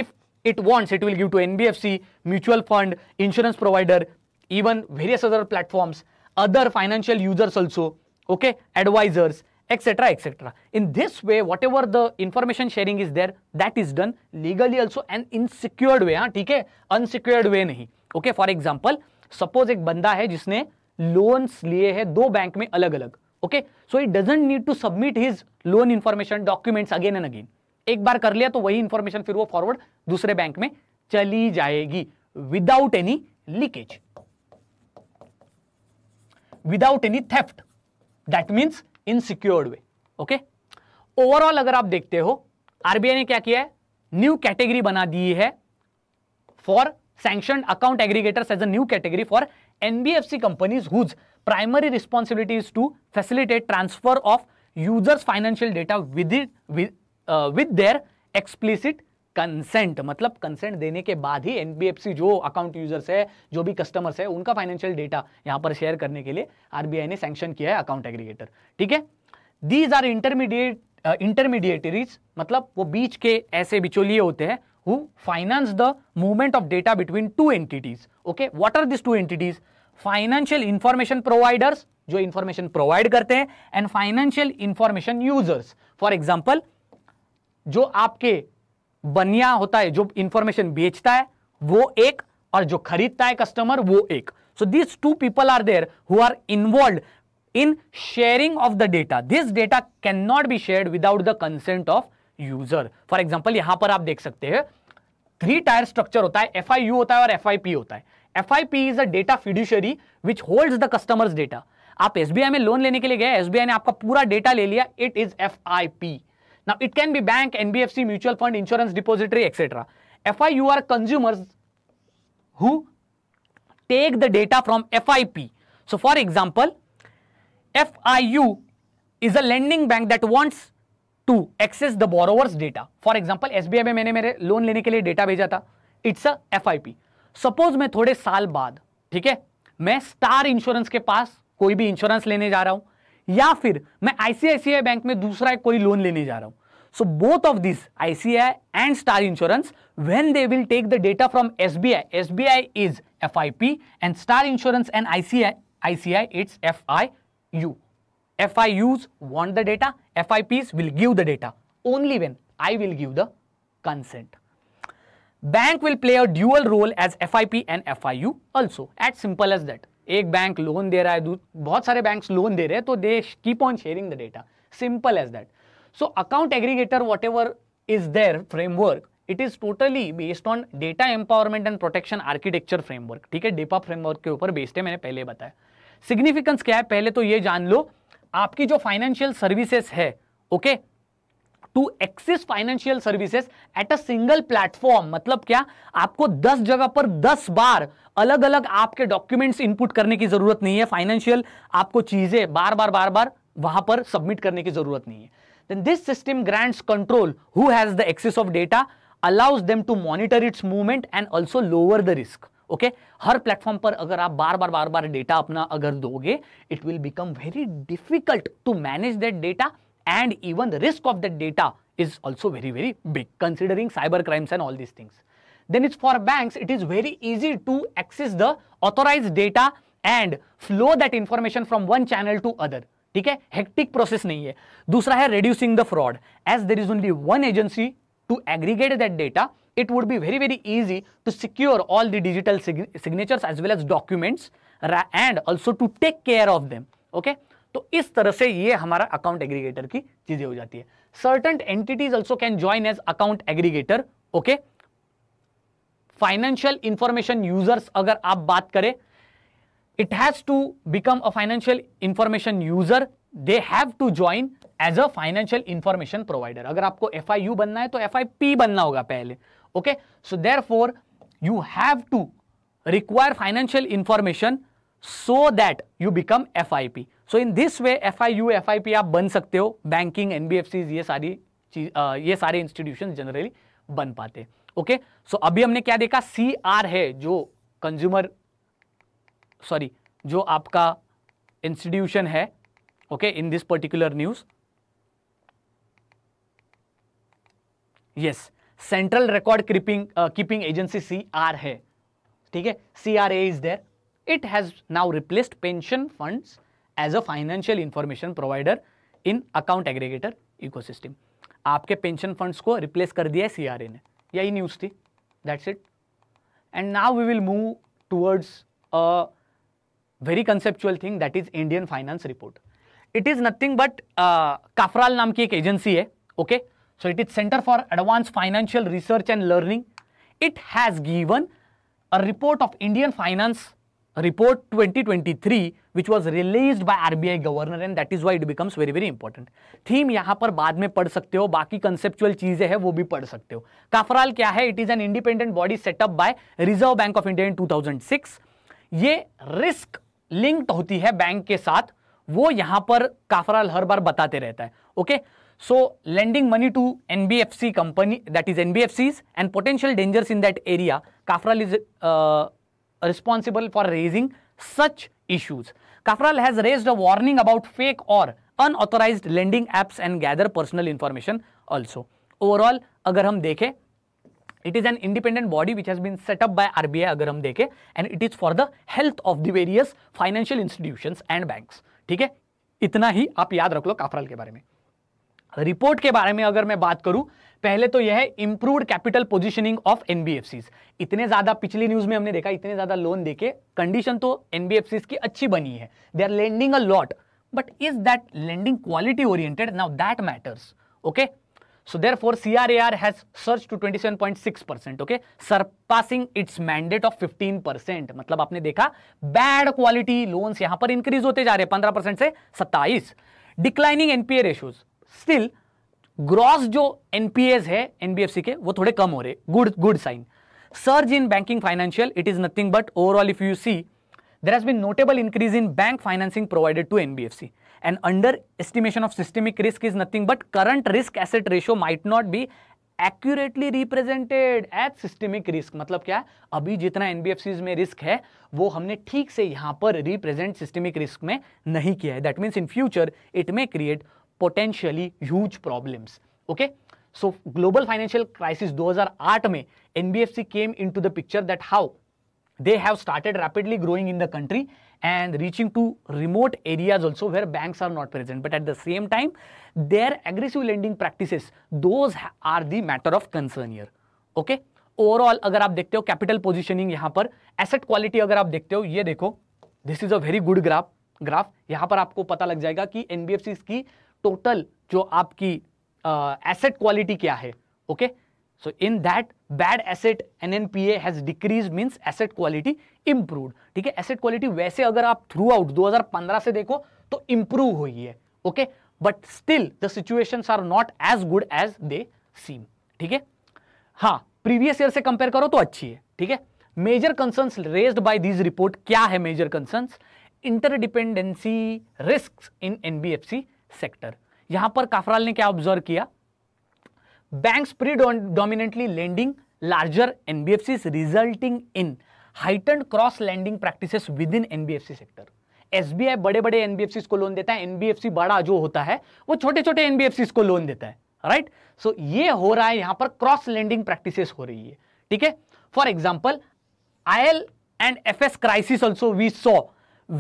if it wants it will give to NBFC mutual fund insurance provider even various other platforms other financial users also okay advisers etcetera etcetera in this way whatever the information sharing is there that is done legally also an in secured way हाँ ठीक है अनसिक्योर्ड वे नहीं ओके फॉर एग्जाम्पल सपोज एक बंदा है जिसने लोन्स लिए हैं दो बैंक में अलग अलग okay so he doesn't need to submit his loan information documents again and again एक बार कर लिया तो वही इन्फॉर्मेशन फिर वो फॉरवर्ड दूसरे बैंक में चली जाएगी without any leakage without any theft that means in secured way okay overall अगर आप देखते हो आरबीआई ने क्या किया है न्यू कैटेगरी बना दी है for sanction account aggregators as a new category for NBFC companies whose primary responsibility is to facilitate transfer of users financial data with it, with, uh, with their explicit consent मतलब कंसेंट देने के बाद ही एनबीएफसी जो अकाउंट यूजर्स है जो भी कस्टमर्स है उनका फाइनेंशियल डेटा यहां पर शेयर करने के लिए आरबीआई ने सैंक्शन किया है अकाउंट एग्रीगेटर ठीक है दीज आर इंटरमीडिएट इंटरमीडिएटरीज मतलब वो बीच के ऐसे बिचौलिए होते हैं who finance the movement of data between two entities okay what are this two entities financial information providers जो इंफॉर्मेशन प्रोवाइड करते हैं and financial information users for example जो आपके बनिया होता है जो इंफॉर्मेशन बेचता है वो एक और जो खरीदता है कस्टमर वो एक so these two people are there who are involve in sharing of the data this data can not be share without the consent of user for example यहां पर आप देख सकते हैं थ्री टायर स्ट्रक्चर होता है एफ होता है और एफ होता है F I P is a data fiduciary which hold the customers data आप एस बी आई में लोन लेने के लिए गए एस बी आई ने आपका पूरा डेटा ले लिया it is F I P ना it can be bank N B F C mutual fund insurance depository etcetera F I U are consumers who take the data from F I P so for example F I U is a lending bank that wants to access the borrowers data for example S B I में मैंने मेरे लोन लेने के लिए डेटा भेजा था it's a F I P suppose मैं थोड़े साल बाद ठीक है मैं स्टार इंश्योरेंस के पास कोई भी इंश्योरेंस लेने जा रहा हूं या फिर मैं आईसीआईसीआई बैंक में दूसरा कोई लोन लेने जा रहा हूं so both of this ICI and Star Insurance when they will take the data from SBI SBI is FIP and Star Insurance and ICI ICI it's F I U F I Us want the data F I Ps will give the data only when I will give the consent bank will play a dual role as F I P and F I U also at simple as that एक बैंक लोन दे रहा है बहुत सारे बैंक लोन दे रहे हैं तो they keep on sharing the data simple as that so account aggregator whatever is there framework it is totally based on data empowerment and protection architecture framework ठीक है डेपा फ्रेमवर्क के ऊपर बेस्ड है मैंने पहले बताया सिग्निफिकेंस क्या है पहले तो ये जान लो आपकी जो फाइनेंशियल सर्विसेस है okay okay? To access financial services at a single platform मतलब क्या आपको 10 जगह पर 10 बार अलग अलग आपके डॉक्यूमेंट्स इनपुट करने की जरूरत नहीं है फाइनेंशियल आपको चीजें बार बार बार बार वहां पर सबमिट करने की जरूरत नहीं है then this system grants control who has the access of data allows them to monitor its movement and also lower the risk okay हर प्लेटफॉर्म पर अगर आप बार बार बार बार डेटा अपना अगर दोगे it will become very difficult to manage that data and even the risk of that data is also very, very big considering cyber crimes and all these things. Then it's for banks, it is very easy to access the authorized data and flow that information from one channel to other. ठीक है हेक्टिक प्रोसेस नहीं है दूसरा है reducing the fraud as there is only one agency to aggregate that data it would be very very easy to secure all the digital signatures as well as documents and also to take care of them okay तो इस तरह से ये हमारा अकाउंट एग्रीगेटर की चीजें हो जाती है certain entities also can join as account aggregator okay financial information users अगर आप बात करें it has to become a financial information user they have to join as a financial information provider अगर आपको एफ आई यू बनना है तो एफ आई पी बनना होगा पहले okay so therefore you have to require financial information so that you become F so in this way F I U F I P आप बन सकते हो बैंकिंग एन बी एफ ये सारी चीज ये सारे इंस्टीट्यूशन जनरली बन पाते ओके सो so, अभी हमने क्या देखा सी आर है जो कंज्यूमर सॉरी जो आपका इंस्टीट्यूशन है okay in this particular news yes central record creeping keeping agency C R है ठीक है C R A is there it has now replaced pension funds as a financial information provider in account aggregator ecosystem आपके पेंशन फंड्स को रिप्लेस कर दिया है ए ने यही न्यूज़ थी that's it and now we will move towards a very conceptual thing that is Indian finance report it is nothing but CAFRAL नाम की एक एजेंसी है okay so it is centre for advance financial research and learning it has a report of Indian finance finance report 2023 which was released by RBI governor and that is why it becomes very very important. Theme यहाँ पर बाद में पढ़ सकते हो बाकी कंसेप्चुअल चीजें हैं वो भी पढ़ सकते हो काफराल क्या है it is an independent body set up by Reserve Bank of India in 2006 ये रिस्क लिंक्ड होती है बैंक के साथ वो यहाँ पर काफराल हर बार बताते रहता है okay so lending money to NBFC company that is NBFCs and potential dangers in that area CAFRAL is responsible for raising such issues. Kafral has raised a warning about fake or unauthorized lending apps and gather personal information also. Overall, अगर हम देखें it is an independent body which has been set up by RBI अगर हम देखें and it is for the health of the various financial institutions and banks. ठीक है इतना ही आप याद रख लो काफराल के बारे में रिपोर्ट के बारे में अगर मैं बात करूं पहले तो यह है improve capital positioning of NBFC इतने ज्यादा पिछली न्यूज में हमने देखा इतने ज्यादा लोन देके कंडीशन तो एनबीएफसी की अच्छी बनी है they are lending a lot but is that lending quality oriented now that matters okay so therefore So therefore, CRAR has surged to 27.6 percent, okay, surpassing its mandate of 15 percent मतलब आपने देखा बैड क्वालिटी लोन्स यहां पर इंक्रीज होते जा रहे हैं 15 परसेंट से 27. Declining NPA ratios still gross जो एनपीएस है एनबीएफसी के वो थोड़े कम हो रहे good good sign surge in banking financial it is nothing but overall if you see there been notable increase in bank financing provided to NBFC and underestimation of systemic risk is nothing but current risk asset ratio might not be accurately represented at systemic risk मतलब क्या अभी जितना एनबीएफसी में रिस्क है वो हमने ठीक से यहां पर रिप्रेजेंट सिस्टमिक रिस्क में नहीं किया है that means in future it may create potentially huge problems. Okay. So global financial crisis 2008 में NBFC came into the picture that how they have started rapidly growing in the country and reaching to remote areas also where banks are not present but at the same time their aggressive lending practices those are the matter of concern here okay overall अगर आप देखते हो कैपिटल पोजीशनिंग यहां पर एसेट क्वालिटी अगर आप देखते हो ये देखो this is a very good graph graph यहां पर आपको पता लग जाएगा कि एनबीएफसी की टोटल जो आपकी एसेट क्वालिटी क्या है okay so in that bad asset N N P as decrease means asset quality improve ठीक है एसेट क्वालिटी वैसे अगर आप थ्रू आउट 2015 से देखो तो इंप्रूव हुई है okay but still the situation are not as good as they seem ठीक है हाँ प्रीवियस ईयर से कंपेयर करो तो अच्छी है ठीक है major concern raise by these report क्या है major concern interdependency risk in NBFC sector यहां पर काफराल ने क्या ऑब्जर्व किया banks predominantly lending larger NBFCs in in cross lending lending within NBFC sector SBI बड़े बड़े NBFCs को लोन देता है NBFC बड़ा जो होता है वो छोटे छोटे NBFCs को लोन देता है राइट right? सो so, ये हो रहा है यहां पर क्रॉस लेंडिंग प्रैक्टिसेस हो रही है ठीक है for example I L and F S crisis also we saw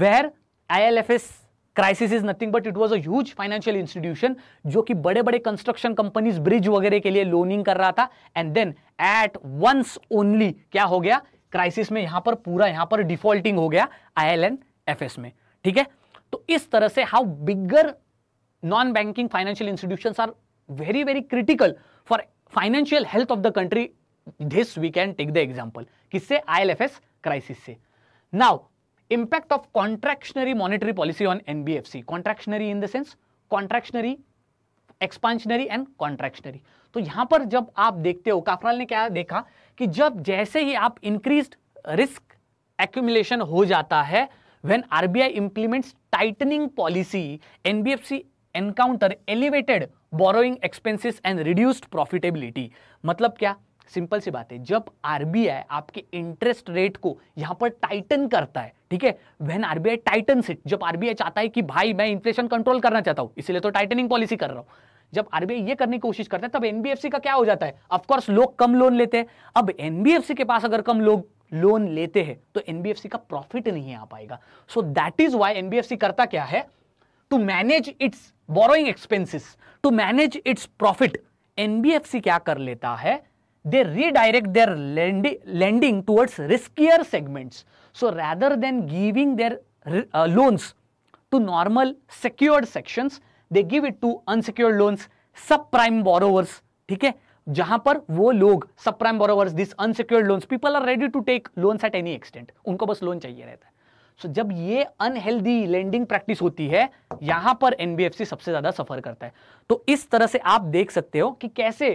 where I L F S crisis is nothing but it was as financial institution जो कि बड़े बड़े कंस्ट्रक्शन कंपनीज ब्रिज वगैरह के लिए लोनिंग कर रहा था and then at once only क्या हो गया क्राइसिस में यहां पर पूरा यहां पर डिफॉल्टिंग हो गया आई आईएलएनएफएस में ठीक है तो इस तरह से how bigger non banking financial institution are very very critical for financial health of the country this we can take the example किससे I L F S crisis से now impact of contractionary monetary policy on NBFC Contractionary in the sense contractionary, expansionary and contractionary. तो यहां पर जब आप देखते हो काफराल ने क्या देखा कि जब जैसे ही आप इंक्रीज्ड रिस्क एक्यूमुलेशन हो जाता है when RBI implements tightening policy NBFC encounter elevated borrowing expenses and reduced profitability मतलब क्या सिंपल सी बात है जब आरबीआई आपके इंटरेस्ट रेट को यहां पर टाइटन करता है ठीक है वेन आरबीआई टाइटन सिट जब आरबीआई चाहता है कि भाई मैं इन्फ्लेशन कंट्रोल करना चाहता हूं इसलिए तो टाइटनिंग पॉलिसी कर रहा हूं जब आरबीआई ये करने की कोशिश करता है तब एनबीएफसी का क्या हो जाता है अफकोर्स लोग कम लोन लेते हैं अब एनबीएफसी के पास अगर कम लोग लोन लेते हैं तो एनबीएफसी का प्रॉफिट नहीं आ पाएगा so that is why NBFC करता क्या है to manage its borrowing expenses to manage its profit NBFC क्या कर लेता है they redirect their lendi lending towards riskier segments. So rather than giving their uh, loans to normal secured sections, they give it to unsecured loans, subprime borrowers, ठीक है जहां पर वो लोग subprime borrowers this unsecured loans people are ready to take loans at any extent उनको बस लोन चाहिए रहता है सो so, जब ये अनहेल्दी लेंडिंग प्रैक्टिस होती है यहां पर एनबीएफसी सबसे ज्यादा सफर करता है तो इस तरह से आप देख सकते हो कि कैसे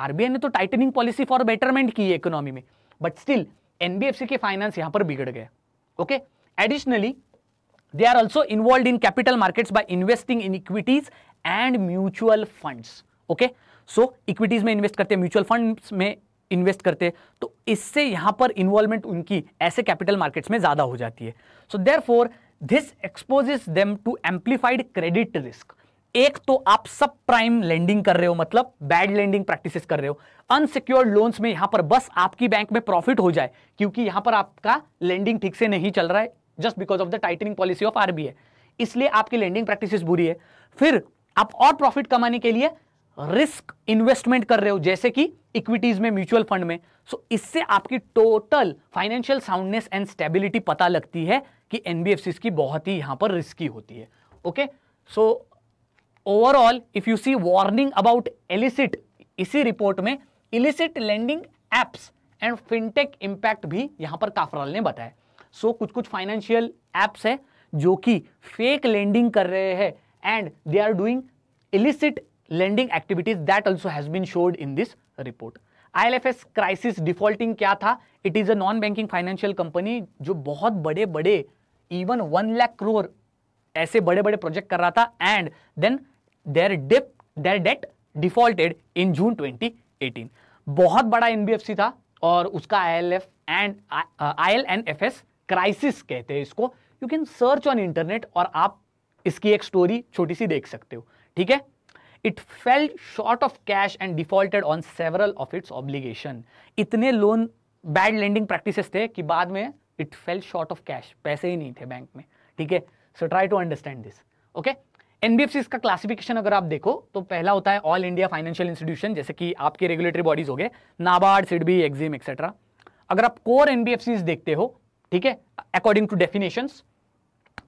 आरबीआई ने तो टाइटनिंग पॉलिसी फॉर बेटरमेंट की है इकोनॉमी में बट स्टिल एनबीएफसी के फाइनेंस यहां पर बिगड़ गए okay additionally they are also involve in capital markets by investing in equities and mutual funds okay so equities में इन्वेस्ट करते हैं म्यूचुअल फंड्स में इन्वेस्ट करते तो इससे यहां पर इन्वॉल्वमेंट उनकी ऐसे कैपिटल मार्केट्स में ज्यादा हो जाती है so therefore this exposes them to amplified credit risk एक तो आप सब प्राइम लेंडिंग कर रहे हो मतलब बैड लेंडिंग प्रैक्टिसेस कर रहे हो अनसिक्योर्ड लोन्स में यहां पर बस आपकी बैंक में प्रॉफिट हो जाए क्योंकि यहां पर आपका लेंडिंग ठीक से नहीं चल रहा है just because of the tightening policy of RBI इसलिए आपकी लेंडिंग प्रैक्टिसेस बुरी है फिर आप और प्रॉफिट कमाने के लिए रिस्क इन्वेस्टमेंट कर रहे हो जैसे कि इक्विटीज में म्यूचुअल फंड में सो so, इससे आपकी total financial soundness and stability पता लगती है कि एनबीएफसी की बहुत ही यहां पर रिस्की होती है okay okay? So so, overall if you see warning about illicit इसी रिपोर्ट में illicit lending apps and fintech impact भी यहां पर काफराल ने बताया सो so, कुछ कुछ फाइनेंशियल एप्स है जो कि फेक लैंडिंग कर रहे हैं and they are doing illicit lending activities that also has been showed in this report ILFS crisis defaulting क्या था it is a non banking financial company जो बहुत बड़े बड़े इवन वन लाख करोड़ ऐसे बड़े बड़े प्रोजेक्ट कर रहा था and then their dip their debt defaulted in June 2018 बहुत बड़ा एनबीएफसी था और उसका आईएलएफ एंड आईएल क्राइसिस कहते हैं इसको you can search on internet और आप इसकी एक स्टोरी छोटी सी देख सकते हो ठीक है it fell short of cash and defaulted on several of its obligation इतने लोन बैड लेंडिंग प्रैक्टिसेस थे कि बाद में it fell short of cash पैसे ही नहीं थे बैंक में ठीक है so try to understand this okay NBFC का क्लासिफिकेशन अगर आप देखो तो पहला होता है ऑल इंडिया फाइनेंशियल इंस्टीट्यूशन जैसे कि आपके रेगुलेटरी बॉडीज हो गए नाबार्ड सिडबी एक्जिम एक्सेट्रा अगर आप कोर एनबीएफसी देखते हो ठीक है according to definition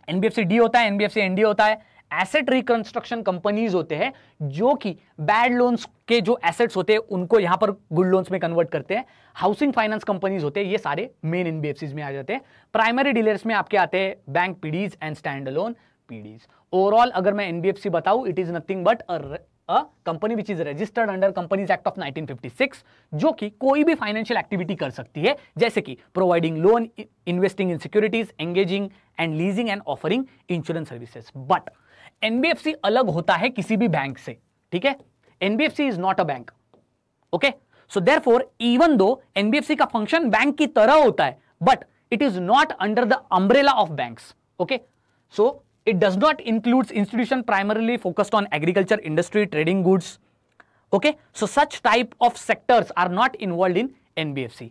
NBFC D होता है एनबीएफसी एनडी होता है एसेट रिकंस्ट्रक्शन कंपनीज होते हैं जो कि बैड लोन्स के जो एसेट्स होते हैं उनको यहां पर गुड लोन्स में कन्वर्ट करते हैं हाउसिंग फाइनेंस कंपनीज होते हैं ये सारे मेन एनबीएफसीज में आ जाते हैं प्राइमरी डीलर्स में आपके आते हैं bank PDs and standalone PDs overall अगर मैं एनबीएफसी बताऊं it is nothing but a company which is registered under companies act of 1956 जो कि कोई भी फाइनेंशियल एक्टिविटी कर सकती है जैसे कि providing loan investing in securities engaging and leasing and offering insurance services but NBFC अलग होता है किसी भी बैंक से ठीक है NBFC is not a bank okay so therefore even though NBFC का फंक्शन बैंक की तरह होता है but it is not under the umbrella of bank okay so it does not includes institution primarily focused on agriculture industry trading goods okay so such type of sectors are not involved in nbfc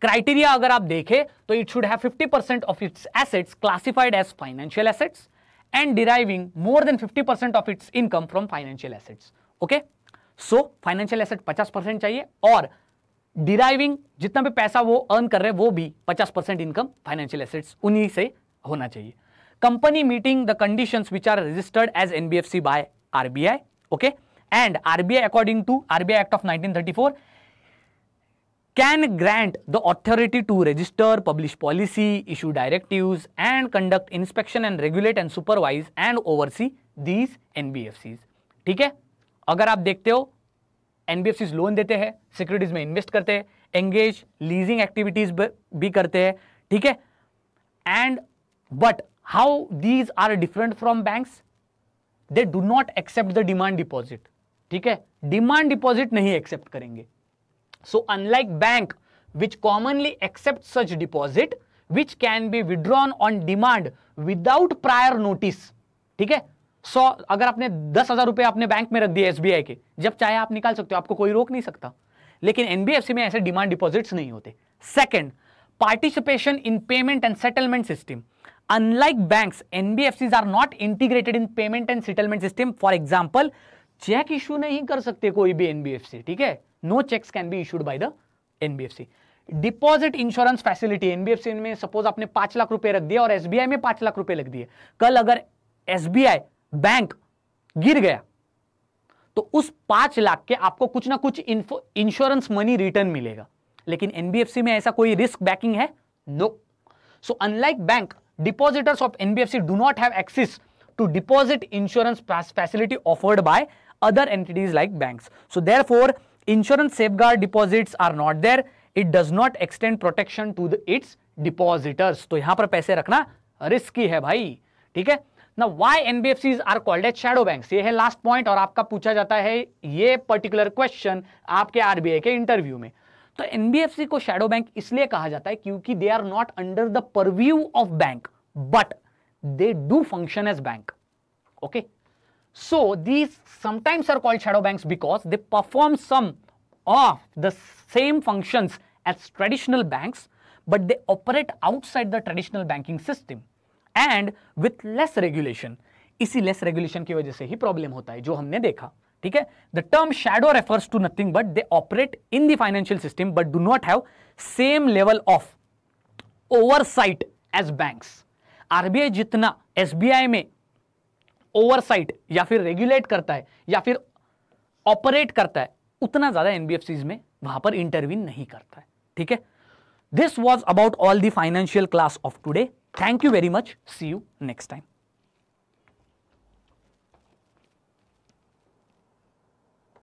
criteria अगर आप देखें तो it should have 50 percent of its assets classified as financial assets and deriving more than 50 percent of its income from financial assets okay so financial asset 50 percent चाहिए और डिराइविंग जितना भी पैसा वो अर्न कर रहे हैं वो भी 50 परसेंट इनकम फाइनेंशियल एसेट्स उन्हीं से होना चाहिए company meeting the conditions which are registered as NBFC by RBI, okay? And RBI according to RBI Act of 1934 can grant the authority to register, publish policy, issue directives and conduct inspection and regulate and supervise and oversee these NBFCs. ठीक है अगर आप देखते हो एनबीएफसी लोन देते हैं सिक्योरिटीज में इन्वेस्ट करते हैं एंगेज लीजिंग एक्टिविटीज भी करते हैं ठीक है and but how these are different from banks they do not accept the demand deposit ठीक है डिमांड डिपॉजिट नहीं एक्सेप्ट करेंगे so unlike bank which commonly accept such deposit which can be withdrawn on demand without prior notice ठीक है सो अगर आपने दस हजार रुपए आपने बैंक में रख दिया एसबीआई के जब चाहे आप निकाल सकते हो आपको कोई रोक नहीं सकता लेकिन एनबीएफसी में ऐसे डिमांड डिपॉजिट्स नहीं होते second participation in payment and settlement system Unlike banks, NBFCs are not integrated in payment and settlement system. For example, cheque issue नहीं कर सकते कोई भी एनबीएफसी ठीक है no cheques can be issued by the NBFC deposit insurance facility NBFC में सपोज आपने पांच लाख रुपए रख दिए और एसबीआई में पांच लाख रुपए लग दिए कल अगर एसबीआई बैंक गिर गया तो उस पांच लाख के आपको कुछ ना कुछ इंश्योरेंस मनी रिटर्न मिलेगा लेकिन एनबीएफसी में ऐसा कोई रिस्क बैकिंग है no so unlike bank depositors of NBFC do not have access to deposit insurance facility offered by other entities like banks. So therefore, insurance safeguard deposits are not there. It does not extend protection to the, its depositors. तो यहां पर पैसे रखना रिस्की है भाई ठीक है ना why NBFCs are called as shadow bank ये है लास्ट पॉइंट और आपका पूछा जाता है ये पर्टिकुलर क्वेश्चन आपके आरबीआई के इंटरव्यू में तो एनबीएफसी को शेडो बैंक इसलिए कहा जाता है क्योंकि they are not under the purview of bank but they do function as bank okay so these sometimes are called shadow bank because they perform some of the same function as traditional bank but they operate outside the traditional banking system and with less regulation इसी लेस रेगुलेशन की वजह से ही प्रॉब्लम होता है जो हमने देखा ठीक है the term shadow refers to nothing but they operate in the financial system but do not have same level of oversight as banks RBI जितना एसबीआई में ओवरसाइट या फिर रेगुलेट करता है या फिर ऑपरेट करता है उतना ज्यादा एनबीएफसी में वहां पर इंटरवीन नहीं करता है ठीक है this was about all the financial class of today thank you very much see you next time